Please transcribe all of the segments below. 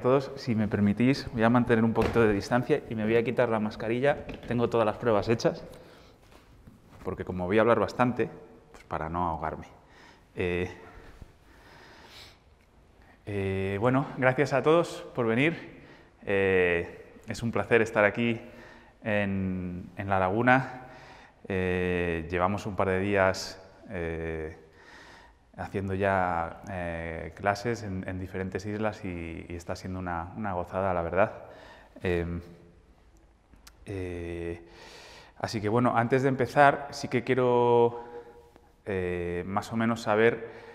todos. Si me permitís, voy a mantener un poquito de distancia y me voy a quitar la mascarilla. Tengo todas las pruebas hechas, porque como voy a hablar bastante, pues para no ahogarme. Eh, eh, bueno, gracias a todos por venir. Eh, es un placer estar aquí en, La Laguna. llevamos un par de días haciendo ya eh, clases en, diferentes islas y, está siendo una, gozada, la verdad. Em, eh, así que bueno, antes de empezar, sí que quiero eh, más o menos saber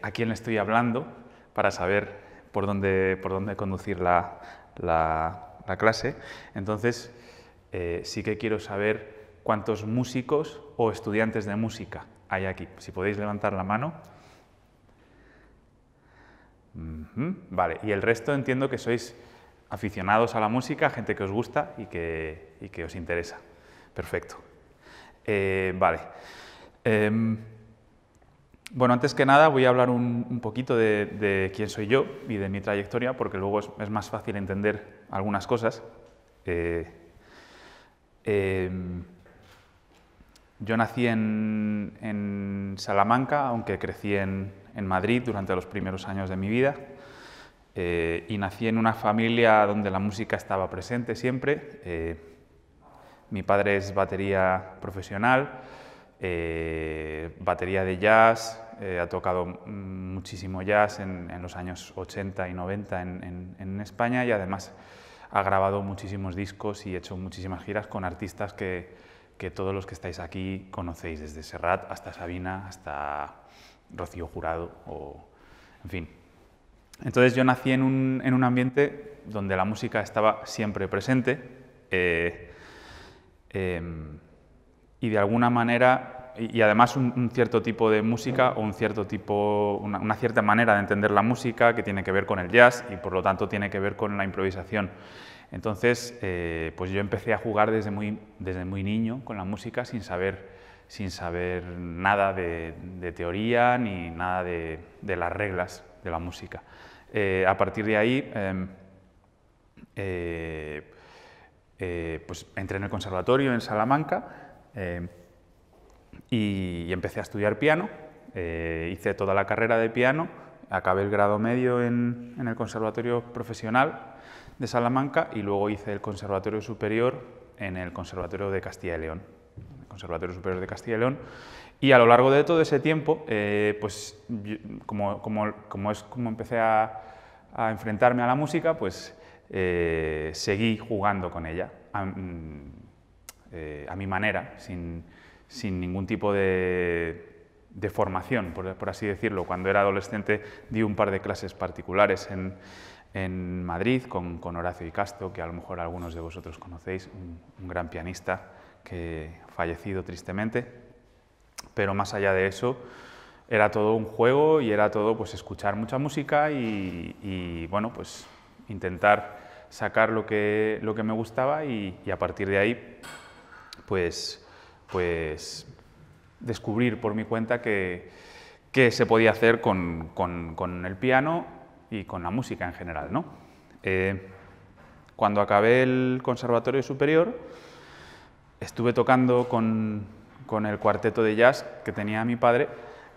a quién le estoy hablando para saber por dónde, por dónde conducir la clase. Entonces, sí que quiero saber cuántos músicos o estudiantes de música hay aquí. Si podéis levantar la mano. Vale, y el resto entiendo que sois aficionados a la música, gente que os gusta y que, os interesa. Perfecto. Eh, vale. Em, bueno, antes que nada voy a hablar un, poquito de, quién soy yo y de mi trayectoria, porque luego es, más fácil entender algunas cosas. Eh, em, yo nací en, en Salamanca, aunque crecí en, en Madrid durante los primeros años de mi vida eh, y nací en una familia donde la música estaba presente siempre. Eh, mi padre es batería profesional, eh, batería de jazz, ha tocado muchísimo jazz en, los años 80 y 90 en, en España y además ha grabado muchísimos discos y hecho muchísimas giras con artistas que, que todos los que estáis aquí conocéis, desde Serrat hasta Sabina, hasta Rocío Jurado o... en fin. Entonces yo nací en un, ambiente donde la música estaba siempre presente eh, em, y de alguna manera, y, además un, cierto tipo de música o un cierto tipo, una, cierta manera de entender la música que tiene que ver con el jazz y por lo tanto tiene que ver con la improvisación. Entonces, eh, pues yo empecé a jugar desde muy, desde muy niño con la música sin saber sin saber nada de, teoría ni nada de, las reglas de la música. Eh, a partir de ahí, em, eh, eh, pues entré en el conservatorio en Salamanca em, y, empecé a estudiar piano. hice toda la carrera de piano, acabé el grado medio en el conservatorio profesional de Salamanca y luego hice el conservatorio superior en el conservatorio de Castilla y León, Conservatorio Superior de Castilla y León. Y a lo largo de todo ese tiempo, eh, pues como, es como empecé a, enfrentarme a la música, pues eh, seguí jugando con ella eh, a, mi manera, sin, ningún tipo de, formación, por, así decirlo. Cuando era adolescente di un par de clases particulares en, Madrid con, Horacio y Casto, que a lo mejor algunos de vosotros conocéis, un gran pianista que fallecido tristemente, pero más allá de eso, era todo un juego y era todo pues escuchar mucha música y, bueno, pues intentar sacar lo que, lo que me gustaba y, a partir de ahí, pues, pues descubrir por mi cuenta que, se podía hacer con, el piano y con la música en general. ¿no? Eh, cuando acabé el Conservatorio Superior, estuve tocando con, el cuarteto de jazz que tenía mi padre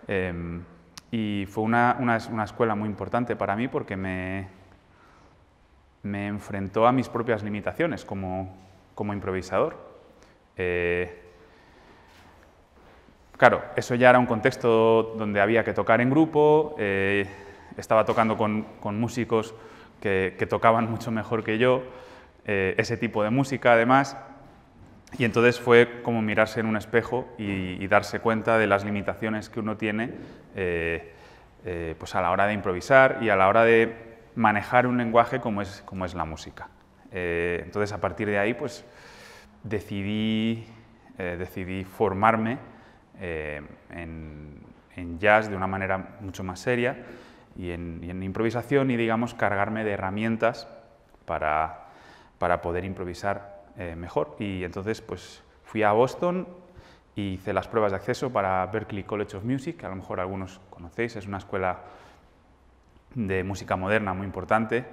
em, y fue una, escuela muy importante para mí porque me, me enfrentó a mis propias limitaciones como, improvisador. Eh, claro, eso ya era un contexto donde había que tocar en grupo, eh, estaba tocando con, con músicos que, que, tocaban mucho mejor que yo, eh, ese tipo de música además. Y entonces fue como mirarse en un espejo y, darse cuenta de las limitaciones que uno tiene eh, eh, pues a la hora de improvisar y a la hora de manejar un lenguaje como es, como es la música. Eh, entonces a partir de ahí pues decidí, decidí formarme en, jazz de una manera mucho más seria y en, y en improvisación y digamos cargarme de herramientas para, para poder improvisar eh, mejor. Y entonces pues, fui a Boston y hice las pruebas de acceso para Berklee College of Music, que a lo mejor algunos conocéis, es una escuela de música moderna muy importante.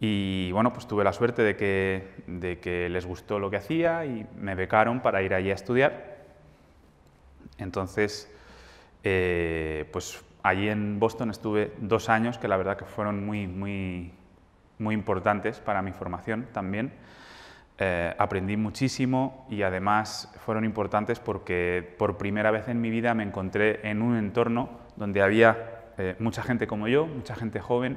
Y bueno, pues tuve la suerte de que, de que les gustó lo que hacía y me becaron para ir allí a estudiar. Entonces, eh, pues allí en Boston estuve dos años que la verdad que fueron muy, muy, muy importantes para mi formación también. Eh, aprendí muchísimo y además fueron importantes porque por primera vez en mi vida me encontré en un entorno donde había eh, mucha gente como yo, mucha gente joven,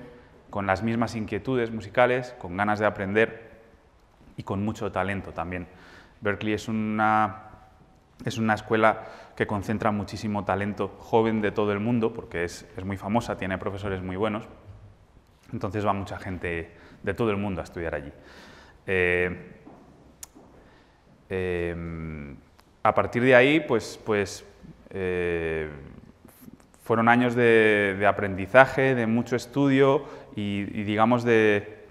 con las mismas inquietudes musicales, con ganas de aprender y con mucho talento también. Berkeley es una, es una escuela que concentra muchísimo talento joven de todo el mundo porque es, muy famosa, tiene profesores muy buenos, entonces va mucha gente de todo el mundo a estudiar allí. Eh, Em, a partir de ahí, pues, pues eh, fueron años de, aprendizaje, de mucho estudio y, digamos, de,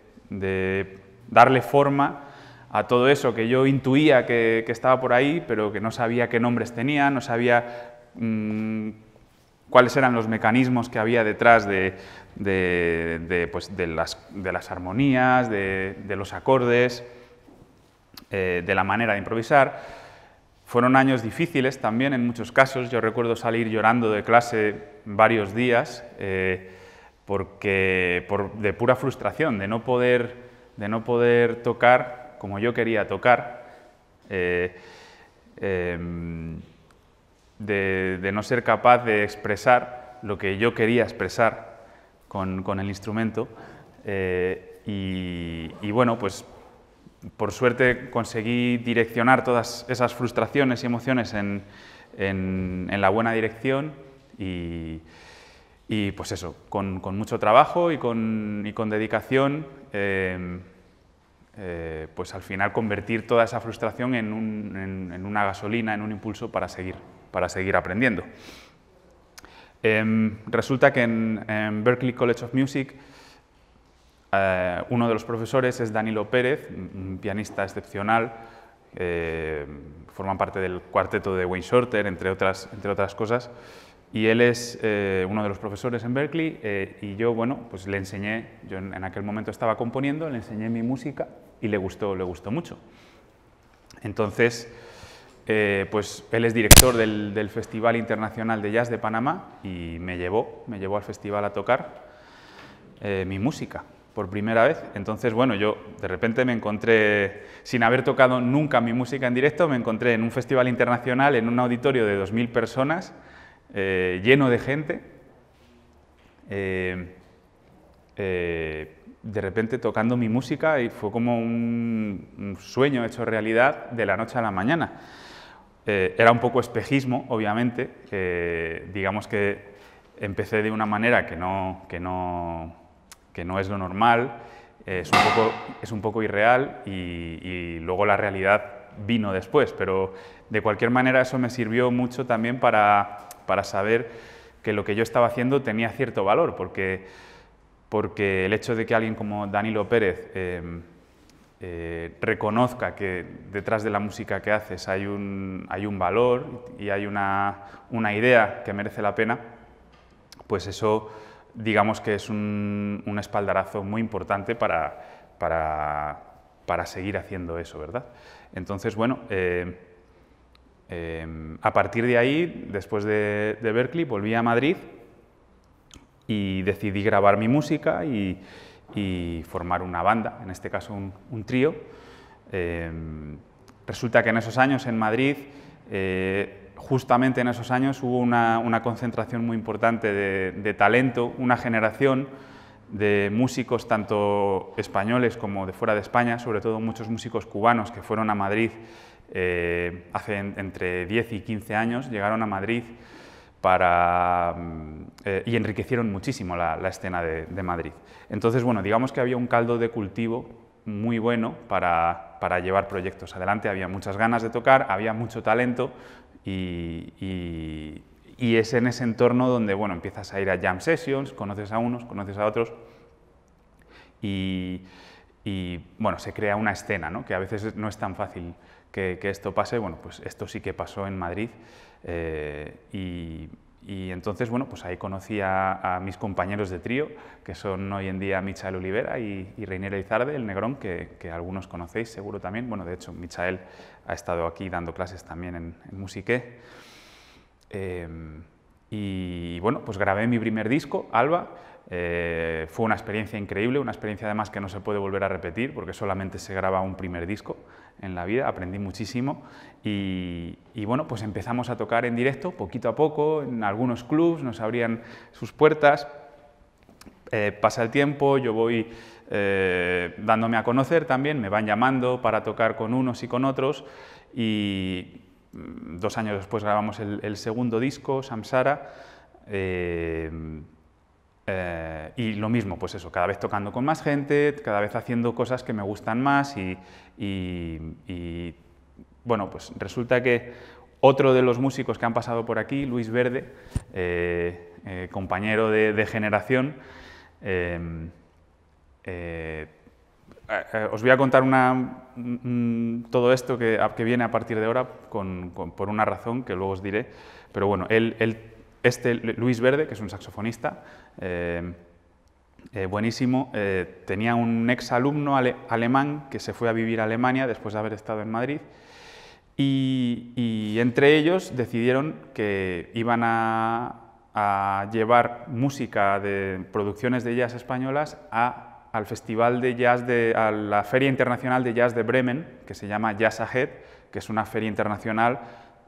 darle forma a todo eso que yo intuía que, estaba por ahí, pero que no sabía qué nombres tenía, no sabía mm, cuáles eran los mecanismos que había detrás de, pues, las, armonías, de los acordes. Eh, de la manera de improvisar. Fueron años difíciles también en muchos casos. Yo recuerdo salir llorando de clase varios días eh, porque por, de pura frustración, de no poder, de no poder tocar como yo quería tocar, eh, em, de, no ser capaz de expresar lo que yo quería expresar con, el instrumento. y bueno, pues por suerte conseguí direccionar todas esas frustraciones y emociones en, la buena dirección y, pues eso, con, mucho trabajo y con, dedicación, em, eh, pues al final convertir toda esa frustración en, una gasolina, en un impulso para seguir, para seguir aprendiendo. Em, resulta que en, Berklee College of Music eh, uno de los profesores es Danilo Pérez, un pianista excepcional, eh, forman parte del cuarteto de Wayne Shorter, entre otras, entre otras cosas, y él es eh, uno de los profesores en Berkeley eh, y yo, bueno, pues le enseñé, yo en, aquel momento estaba componiendo, le enseñé mi música y le gustó, le gustó mucho. Entonces, pues él es director del, Festival Internacional de Jazz de Panamá y me llevó, me llevó al festival a tocar mi música por primera vez. Entonces, bueno, yo de repente me encontré, sin haber tocado nunca mi música en directo, me encontré en un festival internacional, en un auditorio de 2.000 personas, eh, lleno de gente. Eh, eh, de repente tocando mi música y fue como un, un, sueño hecho realidad de la noche a la mañana. era un poco espejismo, obviamente, digamos que empecé de una manera que no, que no que no es lo normal, es un poco, es un poco irreal y, luego la realidad vino después, pero de cualquier manera eso me sirvió mucho también para, para saber que lo que yo estaba haciendo tenía cierto valor, porque, porque el hecho de que alguien como Danilo Pérez em, eh, reconozca que detrás de la música que haces hay un, hay un valor y hay una, una idea que merece la pena, pues eso digamos que es un, espaldarazo muy importante para, para, seguir haciendo eso, ¿verdad? Entonces, bueno, eh, eh, a partir de ahí, después de, Berkeley, volví a Madrid y decidí grabar mi música y, formar una banda, en este caso un, trío. Eh, resulta que en esos años en Madrid justamente en esos años hubo una, concentración muy importante de, talento, una generación de músicos tanto españoles como de fuera de España, sobre todo muchos músicos cubanos que fueron a Madrid eh, hace entre 10 y 15 años, llegaron a Madrid para, mm, eh, y enriquecieron muchísimo la, escena de, Madrid. Entonces, bueno, digamos que había un caldo de cultivo muy bueno para, para llevar proyectos adelante, había muchas ganas de tocar, había mucho talento, y, es en ese entorno donde bueno, empiezas a ir a jam sessions, conoces a unos, conoces a otros y, bueno, se crea una escena, ¿no? que a veces no es tan fácil que, esto pase. Bueno, pues esto sí que pasó en Madrid eh, y entonces, bueno, pues ahí conocí a, mis compañeros de trío, que son hoy en día Michael Olivera y, y Reinera Izarde, el Negrón, que, algunos conocéis seguro también. Bueno, de hecho, Michael ha estado aquí dando clases también en, en Musique. Em, y, bueno, pues grabé mi primer disco, Alba. Eh, fue una experiencia increíble, una experiencia además que no se puede volver a repetir, porque solamente se graba un primer disco en la vida, aprendí muchísimo y, bueno, pues empezamos a tocar en directo poquito a poco, en algunos clubs nos abrían sus puertas, eh, pasa el tiempo, yo voy eh, dándome a conocer también, me van llamando para tocar con unos y con otros y mm, dos años después grabamos el, segundo disco, Samsara, eh, y lo mismo, pues eso, cada vez tocando con más gente, cada vez haciendo cosas que me gustan más y, y, bueno, pues resulta que otro de los músicos que han pasado por aquí, Luis Verde, eh, eh, compañero de, generación, em, eh, os voy a contar una, todo esto que, viene a partir de ahora por una razón que luego os diré. Pero bueno, este Luis Verde, que es un saxofonista, em, eh, buenísimo, eh, tenía un ex alumno alemán que se fue a vivir a Alemania después de haber estado en Madrid y, entre ellos decidieron que iban a, llevar música de producciones de jazz españolas a, al Festival de Jazz, a la Feria Internacional de Jazz de Bremen, que se llama Jazz Ahead, que es una feria internacional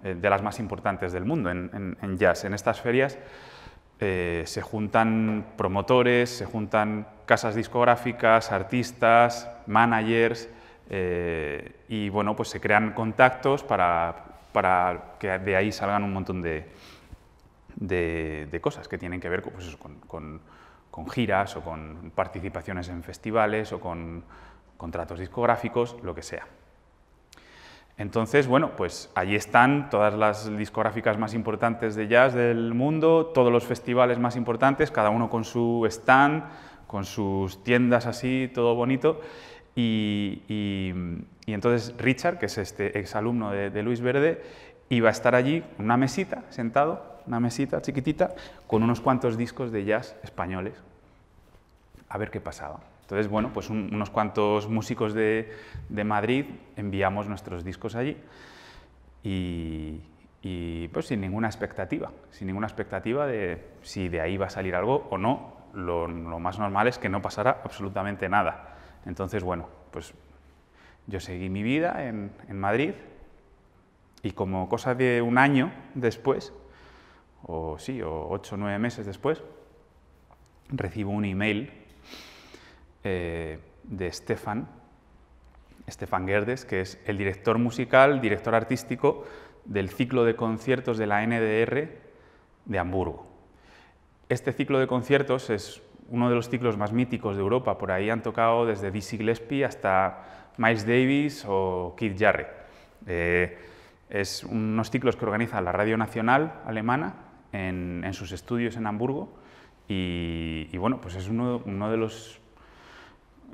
eh, de las más importantes del mundo en jazz. En estas ferias eh, se juntan promotores, se juntan casas discográficas, artistas, managers, eh, y bueno, pues se crean contactos para, que de ahí salgan un montón de, cosas que tienen que ver pues con, giras o con participaciones en festivales o con contratos discográficos, lo que sea. Entonces, bueno, pues allí están todas las discográficas más importantes de jazz del mundo, todos los festivales más importantes, cada uno con su stand, con sus tiendas así, todo bonito. Y, entonces Richard, que es este exalumno de, de Luis Verde, iba a estar allí una mesita, sentado, una mesita chiquitita, con unos cuantos discos de jazz españoles, a ver qué pasaba. Entonces, bueno, pues unos cuantos músicos de, Madrid enviamos nuestros discos allí y, pues sin ninguna expectativa, sin ninguna expectativa de si de ahí va a salir algo o no, lo, más normal es que no pasara absolutamente nada. Entonces, bueno, pues yo seguí mi vida en, en Madrid y como cosa de un año después, o sí, o ocho o nueve meses después, recibo un email eh, de Stefan, Stefan Gerdes, que es el director musical, director artístico del ciclo de conciertos de la NDR de Hamburgo. Este ciclo de conciertos es uno de los ciclos más míticos de Europa. Por ahí han tocado desde Dizzy Gillespie hasta Miles Davis o Keith Jarrett. Eh, es unos ciclos que organiza la Radio Nacional Alemana en, sus estudios en Hamburgo y, bueno, pues es uno de los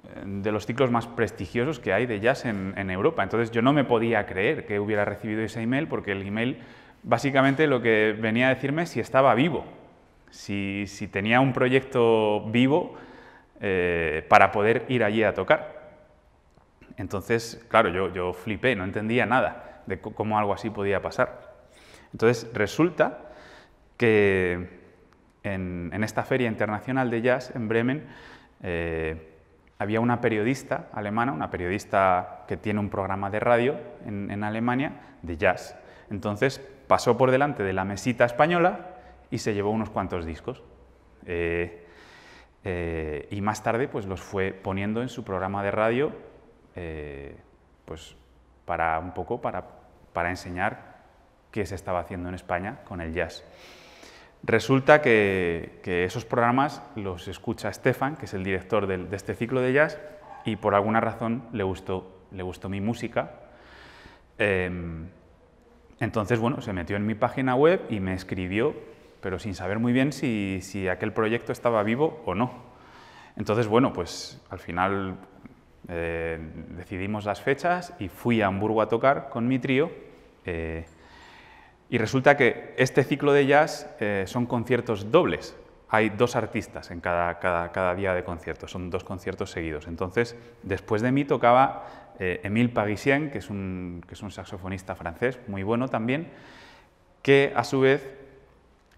eh, de los ciclos más prestigiosos que hay de jazz en, Europa. Entonces yo no me podía creer que hubiera recibido ese email porque el email básicamente lo que venía a decirme si estaba vivo, si, tenía un proyecto vivo eh, para poder ir allí a tocar. Entonces, claro, yo, flipé, no entendía nada de cómo algo así podía pasar. Entonces resulta que en, esta feria internacional de jazz en Bremen, eh, había una periodista alemana, una periodista que tiene un programa de radio en, Alemania de jazz. Entonces pasó por delante de la mesita española y se llevó unos cuantos discos. Eh, eh, y más tarde pues los fue poniendo en su programa de radio eh, pues, para un poco para enseñar qué se estaba haciendo en España con el jazz. Resulta que, esos programas los escucha Stefan, que es el director de, este ciclo de jazz, y por alguna razón le gustó, mi música. Em, entonces, bueno, se metió en mi página web y me escribió, pero sin saber muy bien si, aquel proyecto estaba vivo o no. Entonces, bueno, pues al final eh, decidimos las fechas y fui a Hamburgo a tocar con mi trío. Eh, y resulta que este ciclo de jazz eh, son conciertos dobles. Hay dos artistas en cada, cada, día de concierto, son dos conciertos seguidos. Entonces, después de mí tocaba eh, Émile Parisien, que es, un, que es un saxofonista francés muy bueno también, que a su vez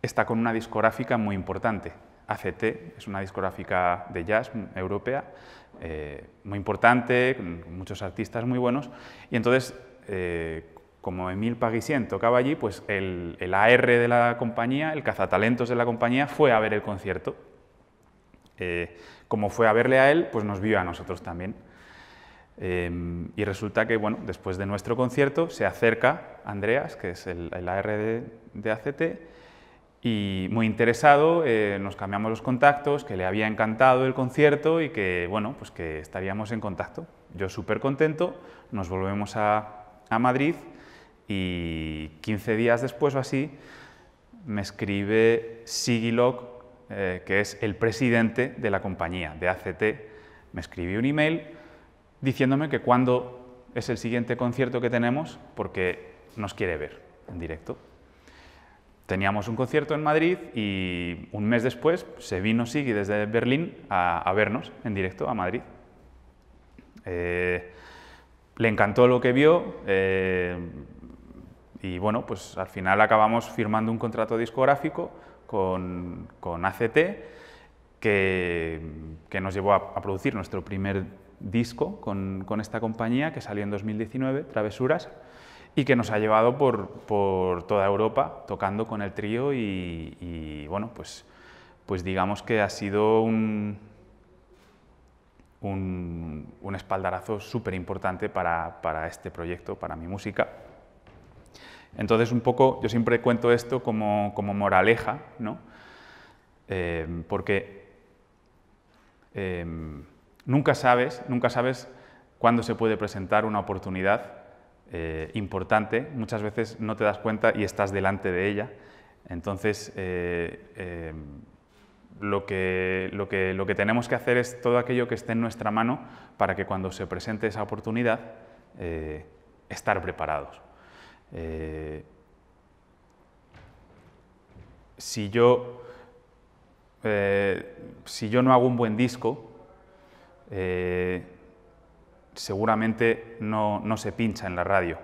está con una discográfica muy importante. ACT es una discográfica de jazz europea eh, muy importante, con muchos artistas muy buenos. Y entonces, eh, como Emil Paguisien tocaba allí, pues el, AR de la compañía, el cazatalentos de la compañía, fue a ver el concierto. Eh, como fue a verle a él, pues nos vio a nosotros también. Eh, y resulta que, bueno, después de nuestro concierto se acerca Andreas, que es el, AR de, ACT, y muy interesado, eh, nos cambiamos los contactos, que le había encantado el concierto y que, bueno, pues que estaríamos en contacto. Yo súper contento, nos volvemos a, a Madrid y 15 días después o así, me escribe Sigilog, eh, que es el presidente de la compañía, de ACT, me escribió un email diciéndome que cuándo es el siguiente concierto que tenemos, porque nos quiere ver en directo. Teníamos un concierto en Madrid y un mes después se vino Sigi desde Berlín a, vernos en directo a Madrid. Eh, le encantó lo que vio, eh, y bueno, pues al final acabamos firmando un contrato discográfico con, ACT que, nos llevó a, producir nuestro primer disco con, esta compañía que salió en 2019, Travesuras, y que nos ha llevado por, toda Europa tocando con el trío y, bueno, pues, pues digamos que ha sido un, un, espaldarazo súper importante para este proyecto, para mi música. Entonces, un poco, yo siempre cuento esto como, moraleja, ¿no? Eh, porque em, nunca sabes, nunca sabes cuándo se puede presentar una oportunidad eh, importante. Muchas veces no te das cuenta y estás delante de ella. Entonces, eh, em, lo que, lo que tenemos que hacer es todo aquello que esté en nuestra mano para que cuando se presente esa oportunidad, estar preparados. Eh, si, yo, eh, si, yo, no hago un buen disco, eh, seguramente no, se pincha en la radio.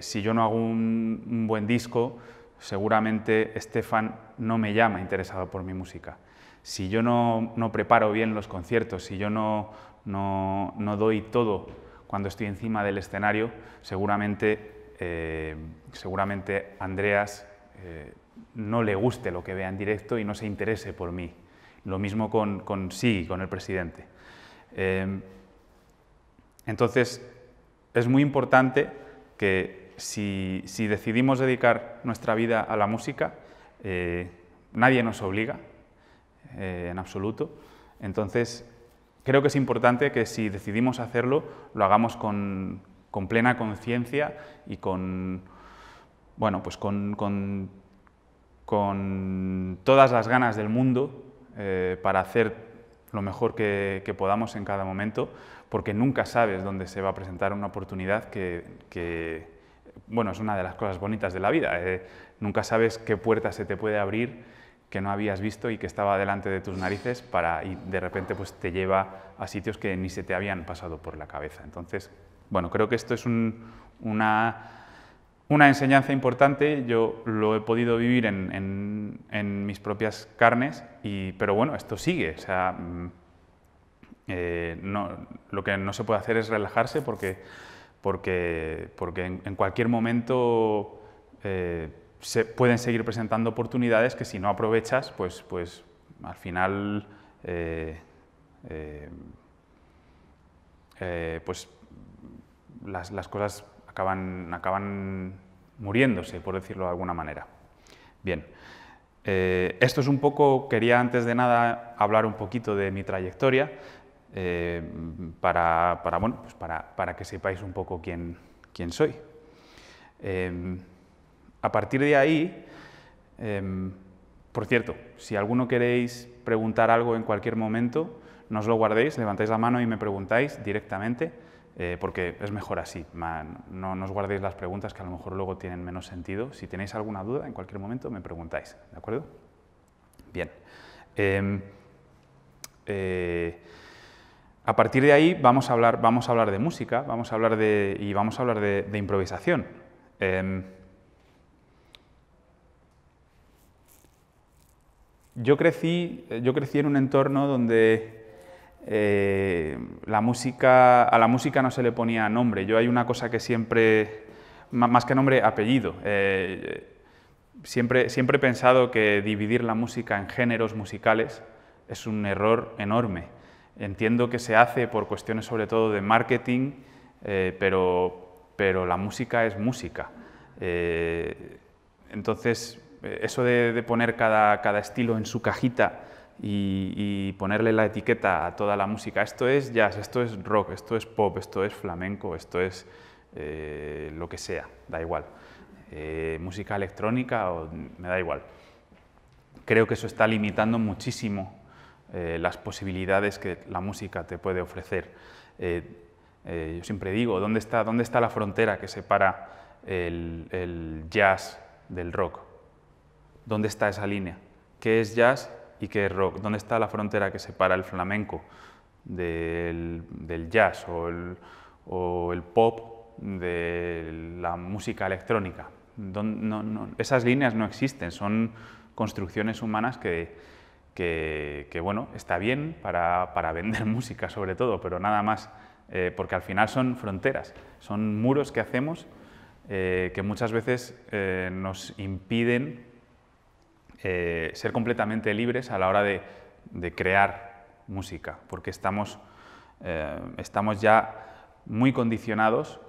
si yo no hago un, buen disco, seguramente Estefan no me llama interesado por mi música. Si yo no, preparo bien los conciertos, si yo no doy todo cuando estoy encima del escenario, seguramente, eh, seguramente Andreas eh, no le guste lo que vea en directo y no se interese por mí. Lo mismo con, con sí, con el presidente. Em, entonces, es muy importante que si, si, decidimos dedicar nuestra vida a la música, eh, nadie nos obliga en absoluto. Entonces, creo que es importante que si decidimos hacerlo, lo hagamos con, plena conciencia y con, bueno, pues con, todas las ganas del mundo eh, para hacer lo mejor que, podamos en cada momento, porque nunca sabes dónde se va a presentar una oportunidad que, bueno, es una de las cosas bonitas de la vida. Eh. nunca sabes qué puerta se te puede abrir que no habías visto y que estaba delante de tus narices para, y de repente pues, te lleva a sitios que ni se te habían pasado por la cabeza. Entonces, bueno, creo que esto es una, una, enseñanza importante, yo lo he podido vivir en, mis propias carnes, y, pero bueno, esto sigue, o sea, mm, eh, lo que no se puede hacer es relajarse porque, porque, porque en, cualquier momento... Eh, se pueden seguir presentando oportunidades que si no aprovechas, pues, pues al final eh, eh, eh, pues las, las cosas acaban, acaban, muriéndose, por decirlo de alguna manera. Bien, esto es un poco, quería antes de nada hablar un poquito de mi trayectoria, para, bueno, pues para, para, que sepáis un poco quién, quién soy. A partir de ahí, em, por cierto, si alguno queréis preguntar algo en cualquier momento, no os lo guardéis, levantáis la mano y me preguntáis directamente, eh, porque es mejor así. no, os guardéis las preguntas que a lo mejor luego tienen menos sentido. Si tenéis alguna duda, en cualquier momento me preguntáis, ¿de acuerdo? Bien. Em, eh, a partir de ahí vamos a hablar, vamos a hablar de música, vamos a hablar de, y vamos a hablar de improvisación. Em, Yo crecí, eh, yo crecí en un entorno donde eh, la música, a la música no se le ponía nombre. Yo hay una cosa que siempre, más que nombre, apellido. Eh, siempre, siempre he pensado que dividir la música en géneros musicales es un error enorme. Entiendo que se hace por cuestiones sobre todo de marketing, pero, pero la música es música. entonces, eso de, poner cada, estilo en su cajita y, ponerle la etiqueta a toda la música, esto es jazz, esto es rock, esto es pop, esto es flamenco, esto es eh, lo que sea, da igual. Eh, música electrónica, me da igual. Creo que eso está limitando muchísimo eh, las posibilidades que la música te puede ofrecer. yo siempre digo, ¿dónde está, la frontera que separa el jazz del rock? dónde está esa línea, qué es jazz y qué es rock, dónde está la frontera que separa el flamenco del, jazz o el, pop de la música electrónica. esas líneas no existen, son construcciones humanas que, que, bueno, está bien para, vender música sobre todo, pero nada más, eh, porque al final son fronteras, son muros que hacemos eh, que muchas veces eh, nos impiden eh, ser completamente libres a la hora de, crear música, porque estamos, eh, estamos ya muy condicionados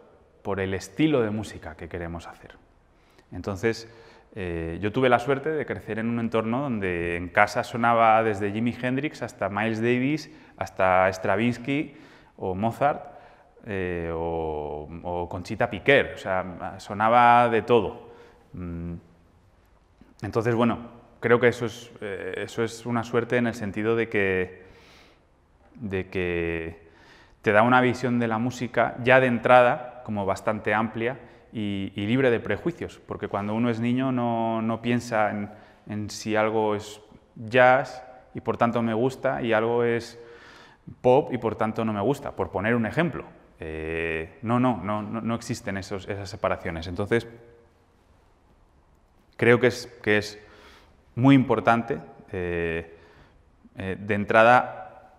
por el estilo de música que queremos hacer. Entonces, eh, yo tuve la suerte de crecer en un entorno donde en casa sonaba desde Jimi Hendrix hasta Miles Davis, hasta Stravinsky o Mozart o, Conchita Piquer, o sea, sonaba de todo. Mm. Entonces, bueno, creo que eso es, eh, eso es una suerte en el sentido de que, de que te da una visión de la música ya de entrada como bastante amplia y, libre de prejuicios, porque cuando uno es niño no, piensa en, si algo es jazz y por tanto me gusta y algo es pop y por tanto no me gusta, por poner un ejemplo. Eh, no, no, no, no existen esos, esas separaciones. Entonces, creo que es, que es muy importante. Eh, eh, de entrada,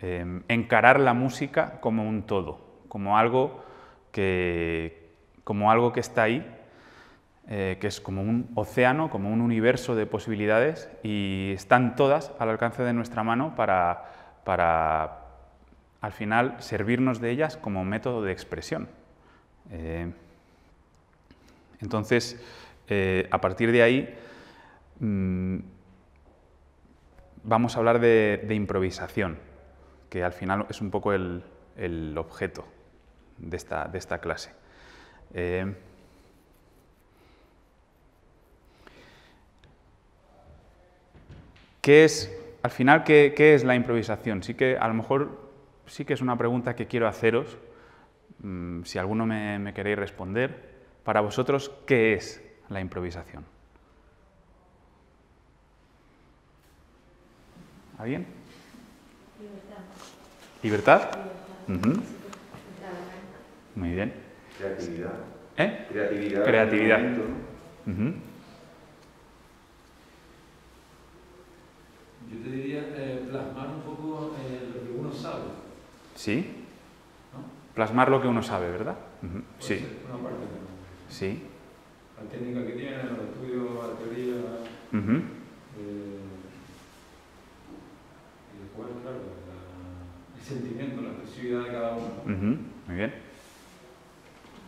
eh, encarar la música como un todo, como algo que, como algo que está ahí, que es como un océano, como un universo de posibilidades y están todas al alcance de nuestra mano para al final servirnos de ellas como método de expresión. entonces, a partir de ahí, Mm, vamos a hablar de, improvisación, que al final es un poco el, objeto de esta, de esta clase. Eh, ¿Qué es, al final, qué, es la improvisación? Sí que a lo mejor sí que es una pregunta que quiero haceros, mm, si alguno me, me queréis responder. Para vosotros, ¿qué es la improvisación? bien? Libertad. ¿Libertad? Muy bien. Creatividad. ¿Eh? Creatividad. Creatividad. Yo te diría eh, plasmar un poco eh, lo que uno sabe. Sí. ¿No? Plasmar lo que uno sabe, ¿verdad? Sí. Una parte de... Sí. La técnica que tiene, los estudios, la teoría. Eh, bueno, claro, el sentimiento, la expresividad de cada uno. Muy bien.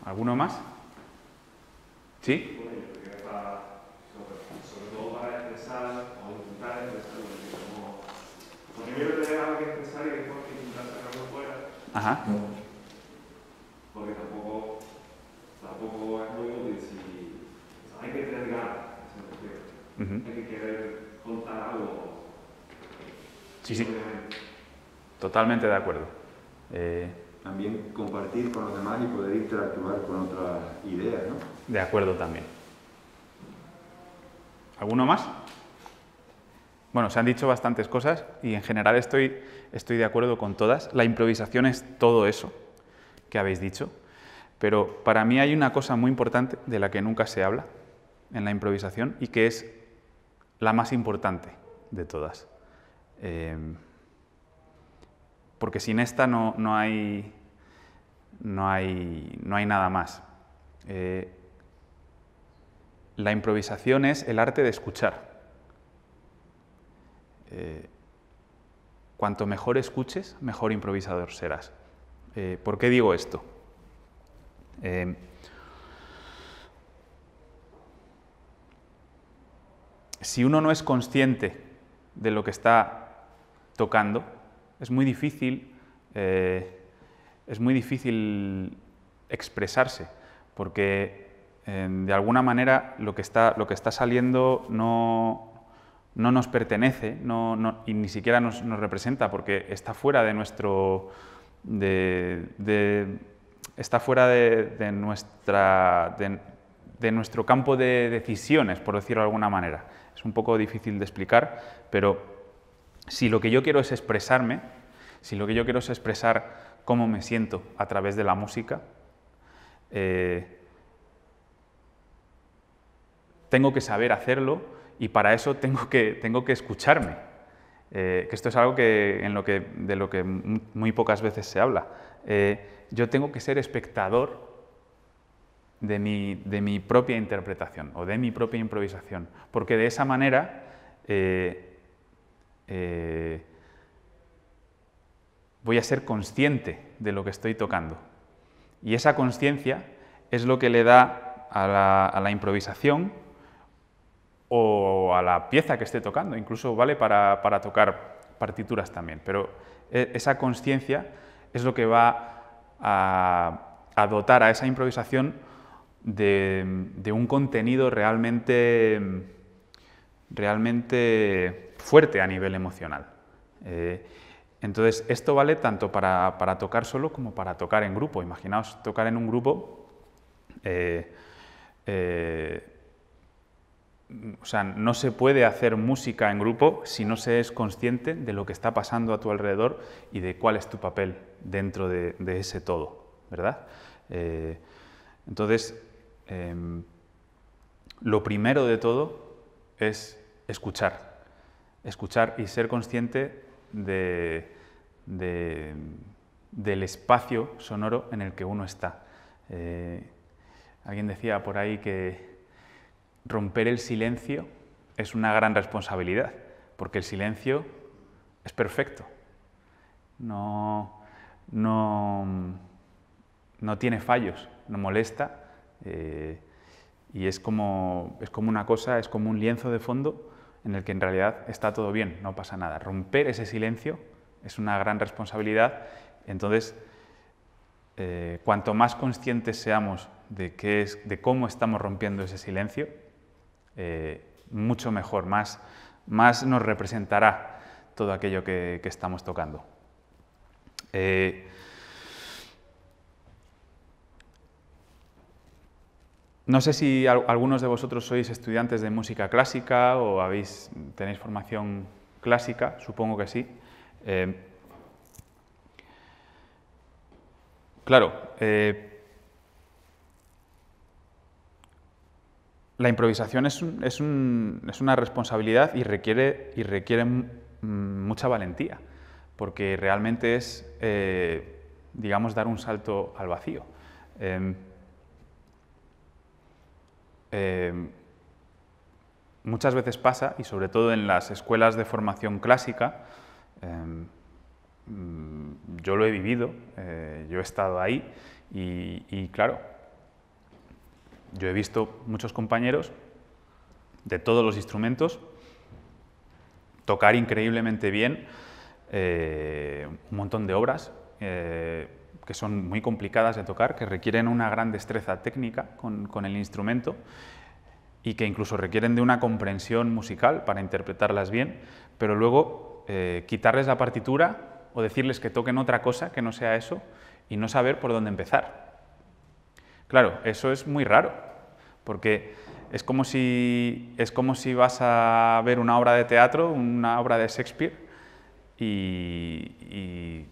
¿Alguno más? ¿Sí? sobre todo para expresar o intentar expresar lo que como. Porque primero tener algo que expresar y es porque intentar sacarlo fuera. Ajá. Porque tampoco, tampoco es muy útil si. hay que tener ganas, Hay que querer contar algo. Sí, sí. Totalmente de acuerdo. Eh, también compartir con los demás y poder interactuar con otras ideas, ¿no? De acuerdo también. ¿Alguno más? Bueno, se han dicho bastantes cosas y en general estoy, estoy de acuerdo con todas. La improvisación es todo eso que habéis dicho, pero para mí hay una cosa muy importante de la que nunca se habla en la improvisación y que es la más importante de todas, Em, porque sin esta no, hay, no, hay, no hay nada más. Eh, la improvisación es el arte de escuchar. Eh, cuanto mejor escuches, mejor improvisador serás. Eh, ¿Por qué digo esto? Em, si uno no es consciente de lo que está tocando, es muy difícil, eh, es muy difícil expresarse, porque eh, de alguna manera lo que está, lo que está saliendo no, no nos pertenece no, y ni siquiera nos, representa, porque está fuera de nuestro... De, está fuera de, nuestra, de nuestro campo de decisiones, por decirlo de alguna manera. Es un poco difícil de explicar, pero si lo que yo quiero es expresarme, si lo que yo quiero es expresar cómo me siento a través de la música, eh, tengo que saber hacerlo y para eso tengo que, tengo que escucharme. Eh, que esto es algo que, en lo que, de lo que muy pocas veces se habla. Eh, yo tengo que ser espectador de mi, de mi, propia interpretación o de mi propia improvisación, porque de esa manera eh, voy a ser consciente de lo que estoy tocando. Y esa conciencia es lo que le da a la, improvisación o a la pieza que esté tocando. Incluso vale para, tocar partituras también, pero eh, esa conciencia es lo que va a, dotar a esa improvisación de un contenido realmente mm, realmente fuerte a nivel emocional. Eh, entonces, esto vale tanto para, tocar solo como para tocar en grupo. Imaginaos tocar en un grupo, eh, eh, o sea, no se puede hacer música en grupo si no se es consciente de lo que está pasando a tu alrededor y de cuál es tu papel dentro de, de ese todo, ¿verdad? entonces, em, lo primero de todo es escuchar, escuchar y ser consciente del espacio sonoro en el que uno está. Eh, alguien decía por ahí que romper el silencio es una gran responsabilidad, porque el silencio es perfecto, no, no, no tiene fallos, no molesta. Eh, y es como, es como una cosa, es como un lienzo de fondo en el que en realidad está todo bien, no pasa nada. Romper ese silencio es una gran responsabilidad, entonces eh, cuanto más conscientes seamos de, qué es, de cómo estamos rompiendo ese silencio, eh, mucho mejor, más, más nos representará todo aquello que, estamos tocando. Eh, No sé si algunos de vosotros sois estudiantes de música clásica o habéis, tenéis formación clásica, supongo que sí. Em, claro, eh, la improvisación es, una responsabilidad y requiere, mm, mucha valentía, porque realmente es, eh, digamos, dar un salto al vacío. Em, eh, muchas veces pasa, y sobre todo en las escuelas de formación clásica, eh, mm, yo lo he vivido, eh, yo he estado ahí y, claro, yo he visto muchos compañeros de todos los instrumentos tocar increíblemente bien un montón de obras, que son muy complicadas de tocar, que requieren una gran destreza técnica con, el instrumento y que incluso requieren de una comprensión musical para interpretarlas bien, pero luego eh, quitarles la partitura o decirles que toquen otra cosa que no sea eso y no saber por dónde empezar. Claro, eso es muy raro, porque es como si, es como si vas a ver una obra de teatro, una obra de Shakespeare, y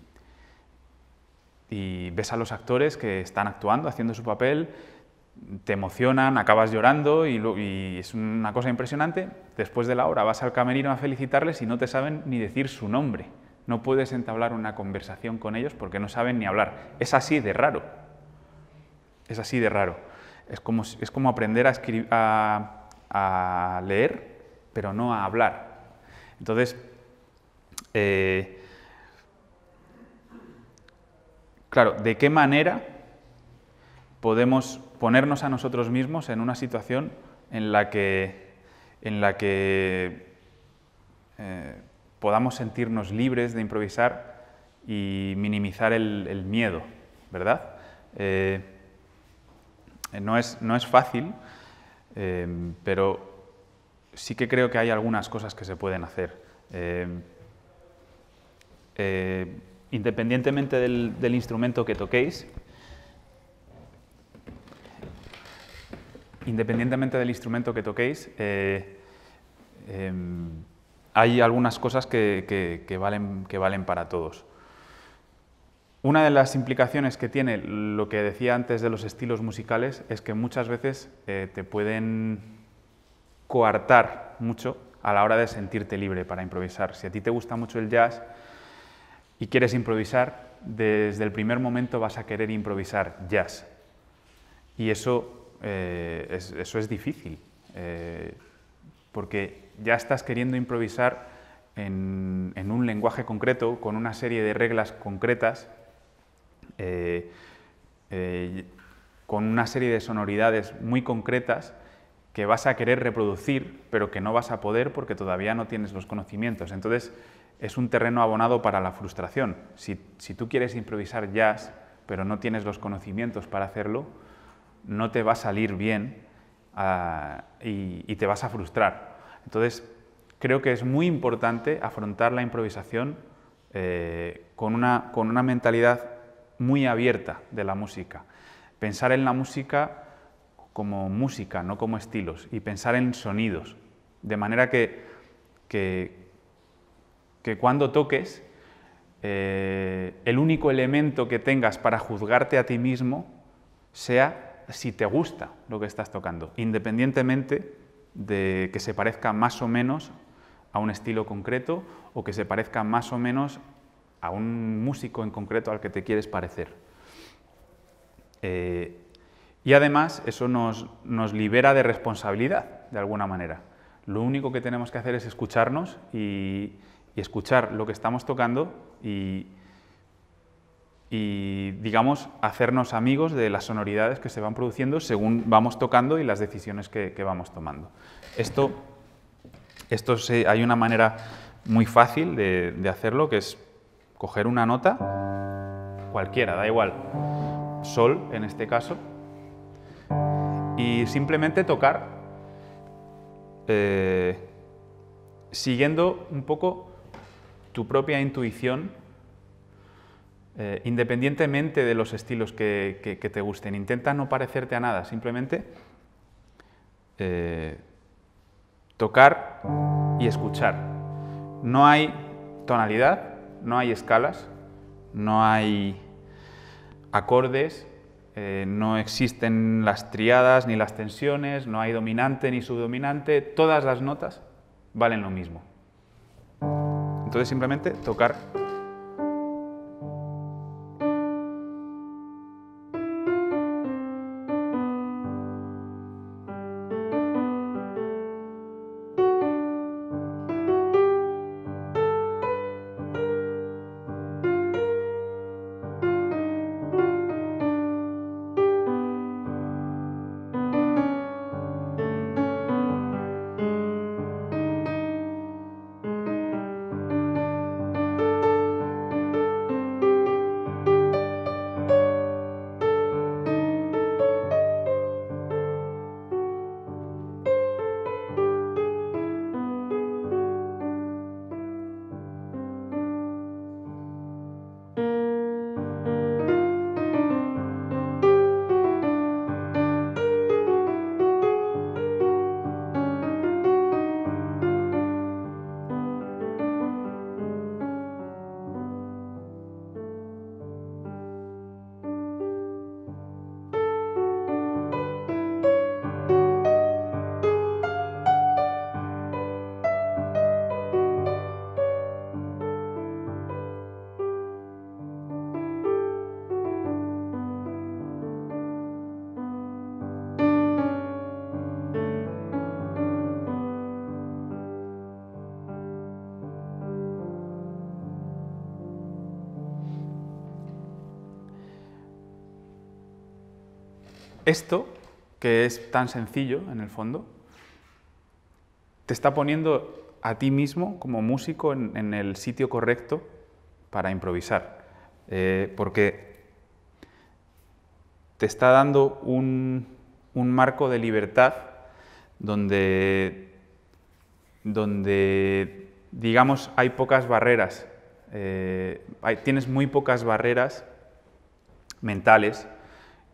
y ves a los actores que están actuando, haciendo su papel, te emocionan, acabas llorando y, es una cosa impresionante. Después de la hora vas al camerino a felicitarles y no te saben ni decir su nombre. No puedes entablar una conversación con ellos porque no saben ni hablar. Es así de raro. Es así de raro. Es como, es como aprender a, a, a leer, pero no a hablar. Entonces, eh, Claro, ¿de qué manera podemos ponernos a nosotros mismos en una situación en la que, en la que eh, podamos sentirnos libres de improvisar y minimizar el, miedo, ¿verdad? Eh, no, es, no, es, fácil, eh, pero sí que creo que hay algunas cosas que se pueden hacer independientemente del, instrumento que toquéis, independientemente del instrumento que toquéis, eh, em, hay algunas cosas que, valen, para todos. Una de las implicaciones que tiene lo que decía antes de los estilos musicales es que muchas veces eh, te pueden coartar mucho a la hora de sentirte libre para improvisar. Si a ti te gusta mucho el jazz, y quieres improvisar, desde el primer momento vas a querer improvisar jazz. Y eso, eh, es, eso es difícil, eh, porque ya estás queriendo improvisar en, un lenguaje concreto, con una serie de reglas concretas, eh, con una serie de sonoridades muy concretas que vas a querer reproducir, pero que no vas a poder porque todavía no tienes los conocimientos. Entonces, es un terreno abonado para la frustración. Si, tú quieres improvisar jazz, pero no tienes los conocimientos para hacerlo, no te va a salir bien ah, y, te vas a frustrar. Entonces, creo que es muy importante afrontar la improvisación eh, con, una, con una mentalidad muy abierta de la música. Pensar en la música como música, no como estilos, y pensar en sonidos. De manera que que cuando toques, eh, el único elemento que tengas para juzgarte a ti mismo sea si te gusta lo que estás tocando, independientemente de que se parezca más o menos a un estilo concreto o que se parezca más o menos a un músico en concreto al que te quieres parecer. Eh, y además eso nos, nos, libera de responsabilidad, de alguna manera. Lo único que tenemos que hacer es escucharnos y, y escuchar lo que estamos tocando y, digamos, hacernos amigos de las sonoridades que se van produciendo según vamos tocando y las decisiones que, vamos tomando. Esto, esto hay una manera muy fácil de, hacerlo, que es coger una nota, cualquiera, da igual, sol en este caso, y simplemente tocar eh, siguiendo un poco tu propia intuición, eh, independientemente de los estilos que, te gusten. Intenta no parecerte a nada, simplemente eh, tocar y escuchar. No hay tonalidad, no hay escalas, no hay acordes, eh, no existen las triadas ni las tensiones, no hay dominante ni subdominante, todas las notas valen lo mismo. Entonces simplemente tocar esto, que es tan sencillo en el fondo, te está poniendo a ti mismo como músico en, el sitio correcto para improvisar. Eh, porque te está dando un, marco de libertad donde, donde, digamos, hay pocas barreras, eh, tienes muy pocas barreras mentales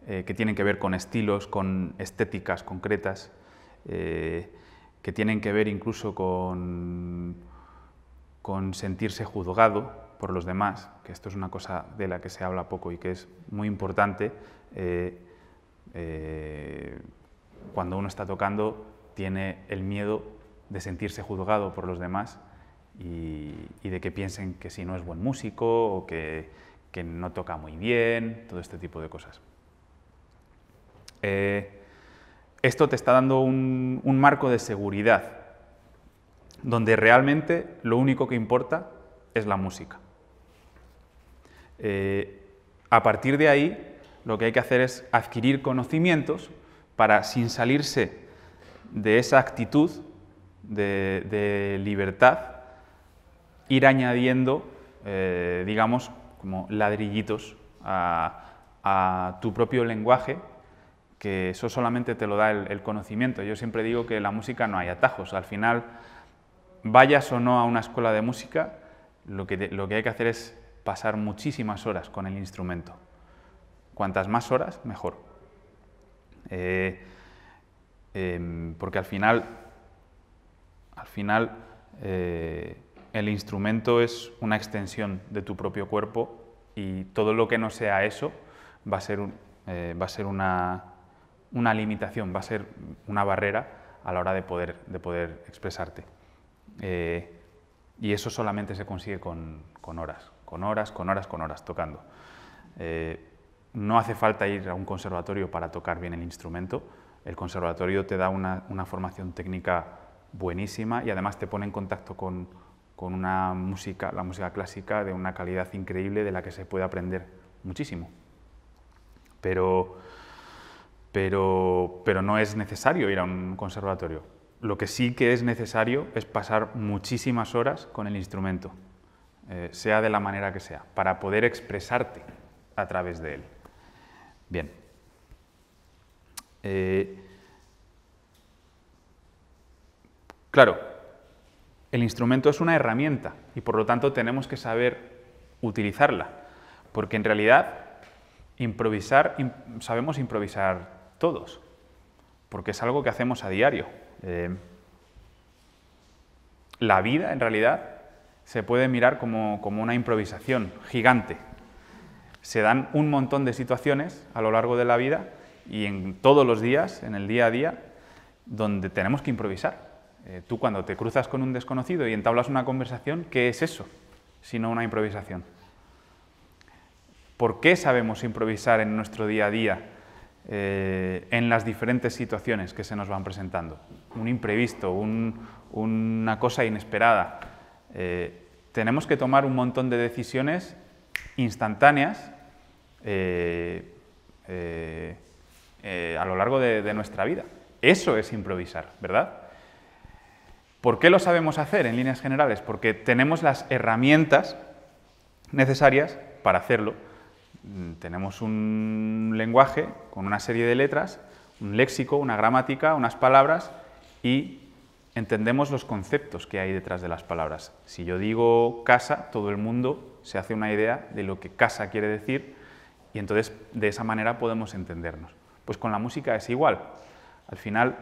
eh, que tienen que ver con estilos, con estéticas concretas, eh, que tienen que ver incluso con, sentirse juzgado por los demás, que esto es una cosa de la que se habla poco y que es muy importante. Eh, cuando uno está tocando tiene el miedo de sentirse juzgado por los demás y, de que piensen que si no es buen músico o que no toca muy bien, todo este tipo de cosas. Eh, esto te está dando un, marco de seguridad, donde realmente lo único que importa es la música. Eh, a partir de ahí, lo que hay que hacer es adquirir conocimientos para, sin salirse de esa actitud de, libertad, ir añadiendo, eh, digamos, como ladrillitos a tu propio lenguaje que eso solamente te lo da el, conocimiento. Yo siempre digo que en la música no hay atajos. Al final, vayas o no a una escuela de música, lo que, hay que hacer es pasar muchísimas horas con el instrumento. Cuantas más horas, mejor. Eh, em, porque al final, al final eh, el instrumento es una extensión de tu propio cuerpo y todo lo que no sea eso va a ser, eh, va a ser una, una limitación, va a ser una barrera a la hora de poder, de poder expresarte. Eh, y eso solamente se consigue con, horas, con horas, con horas, con horas, tocando. Eh, no hace falta ir a un conservatorio para tocar bien el instrumento. El conservatorio te da una, formación técnica buenísima y además te pone en contacto con, una música, la música clásica de una calidad increíble de la que se puede aprender muchísimo. Pero pero, no es necesario ir a un conservatorio. Lo que sí que es necesario es pasar muchísimas horas con el instrumento, eh, sea de la manera que sea, para poder expresarte a través de él. Bien. Eh, claro, el instrumento es una herramienta y por lo tanto tenemos que saber utilizarla, porque en realidad improvisar, sabemos improvisar todos, porque es algo que hacemos a diario. Eh, la vida, en realidad, se puede mirar como, como una improvisación gigante. Se dan un montón de situaciones a lo largo de la vida y en todos los días, en el día a día, donde tenemos que improvisar. Eh, tú cuando te cruzas con un desconocido y entablas una conversación, ¿qué es eso? Sino una improvisación. ¿Por qué sabemos improvisar en nuestro día a día eh, en las diferentes situaciones que se nos van presentando. Un imprevisto, una cosa inesperada. Eh, tenemos que tomar un montón de decisiones instantáneas eh, a lo largo de nuestra vida. Eso es improvisar, ¿verdad? ¿Por qué lo sabemos hacer en líneas generales? Porque tenemos las herramientas necesarias para hacerlo Mm, tenemos un lenguaje con una serie de letras, un léxico, una gramática, unas palabras y entendemos los conceptos que hay detrás de las palabras. Si yo digo casa, todo el mundo se hace una idea de lo que casa quiere decir y entonces de esa manera podemos entendernos. Pues con la música es igual. Al final,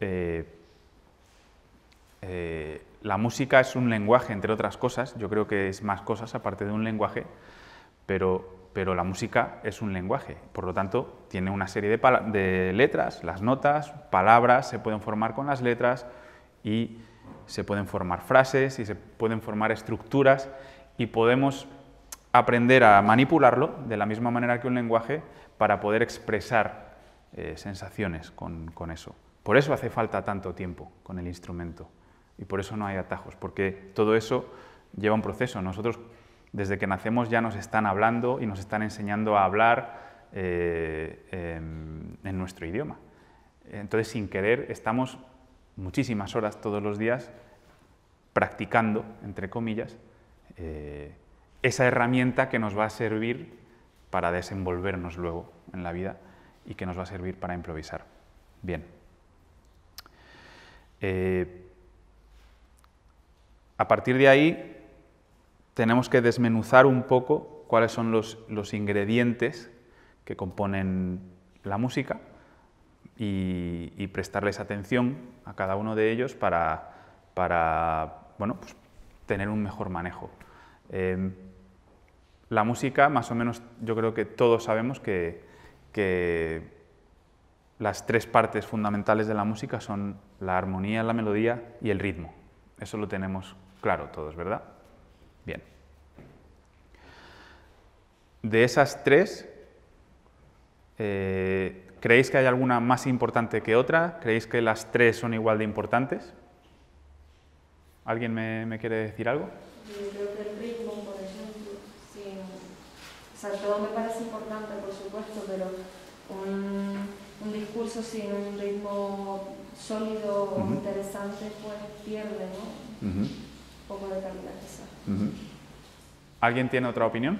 eh, eh, la música es un lenguaje, entre otras cosas, yo creo que es más cosas aparte de un lenguaje, pero, la música es un lenguaje, por lo tanto tiene una serie de, letras, las notas, palabras, se pueden formar con las letras y se pueden formar frases y se pueden formar estructuras y podemos aprender a manipularlo de la misma manera que un lenguaje para poder expresar eh, sensaciones con, con, eso. Por eso hace falta tanto tiempo con el instrumento y por eso no hay atajos, porque todo eso lleva un proceso. Nosotros desde que nacemos ya nos están hablando y nos están enseñando a hablar eh, em, en nuestro idioma. Entonces, sin querer, estamos muchísimas horas todos los días practicando, entre comillas, eh, esa herramienta que nos va a servir para desenvolvernos luego en la vida y que nos va a servir para improvisar. Bien. Eh, a partir de ahí, tenemos que desmenuzar un poco cuáles son los, ingredientes que componen la música y, prestarles atención a cada uno de ellos para, para bueno, pues, tener un mejor manejo. Em, la música, más o menos, yo creo que todos sabemos que, que, las tres partes fundamentales de la música son la armonía, la melodía y el ritmo. Eso lo tenemos claro todos, ¿verdad? Bien. De esas tres, eh, ¿creéis que hay alguna más importante que otra? ¿Creéis que las tres son igual de importantes? ¿Alguien me, quiere decir algo? Yo creo que el ritmo, por ejemplo, sí. o sea, todo me parece importante, por supuesto, pero un, discurso sin un ritmo sólido o interesante, pues pierde, ¿no? Un poco de calidad quizás. ¿Alguien tiene otra opinión?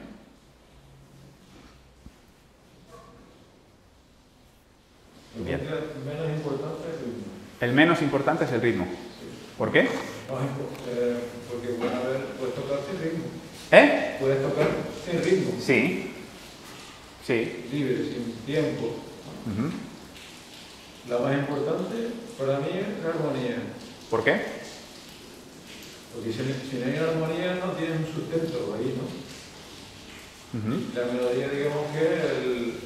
El menos importante es el ritmo. ¿Por qué? Eh, porque puedes tocar sin ritmo. ¿Eh? Puedes tocar sin ritmo. Sí. Sí. Libre, sin tiempo. La más importante para mí es la armonía. ¿Por qué? Porque si, no hay armonía no tienes un sustento ahí, ¿no? La melodía, digamos que el...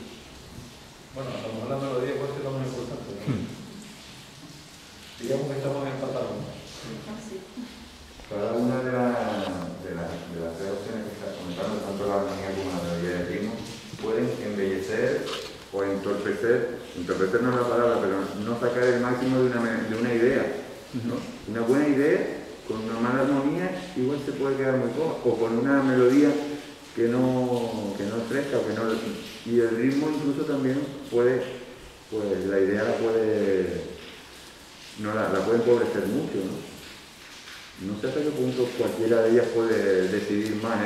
Bueno, a lo mejor la melodía puede ser lo más importante, ¿no? Hmm. Digamos que estamos empatados. Ah, ¿no? Cada una de, de, las tres opciones que estás comentando, tanto la armonía como la melodía de ritmo, pueden embellecer o entorpecer, entorpecer no es la palabra, pero no sacar el máximo de una, de una idea. ¿no? Una buena idea con una mala armonía igual se puede quedar muy o con una melodía que no, que no o que no, y el ritmo incluso también puede, pues la idea la puede, no la, puede empobrecer mucho, ¿no? No sé hasta qué punto cualquiera de ellas puede decidir más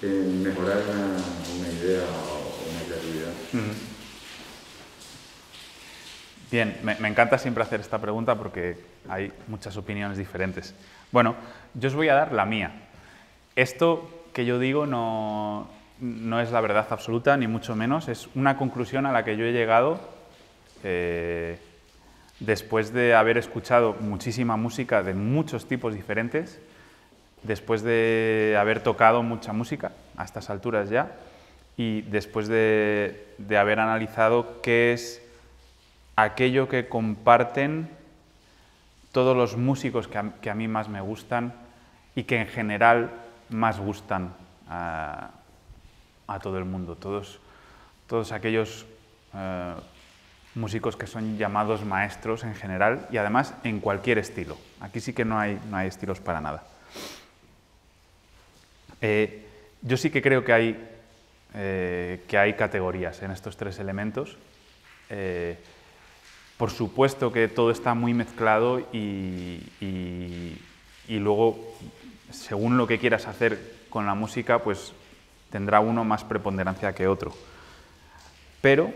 en, mejorar una, idea o una creatividad. Bien, me, encanta siempre hacer esta pregunta porque hay muchas opiniones diferentes. Bueno, yo os voy a dar la mía. Esto que yo digo no, es la verdad absoluta, ni mucho menos. Es una conclusión a la que yo he llegado eh, después de haber escuchado muchísima música de muchos tipos diferentes, después de haber tocado mucha música a estas alturas ya y después de, de haber analizado qué es aquello que comparten todos los músicos que a, mí más me gustan y que en general más gustan a, todo el mundo. Todos, todos aquellos eh, músicos que son llamados maestros en general y además en cualquier estilo. Aquí sí que no hay, no hay estilos para nada. Eh, yo sí que creo que hay, eh, que hay categorías en estos tres elementos. Por supuesto que todo está muy mezclado y, luego, según lo que quieras hacer con la música, pues tendrá uno más preponderancia que otro. Pero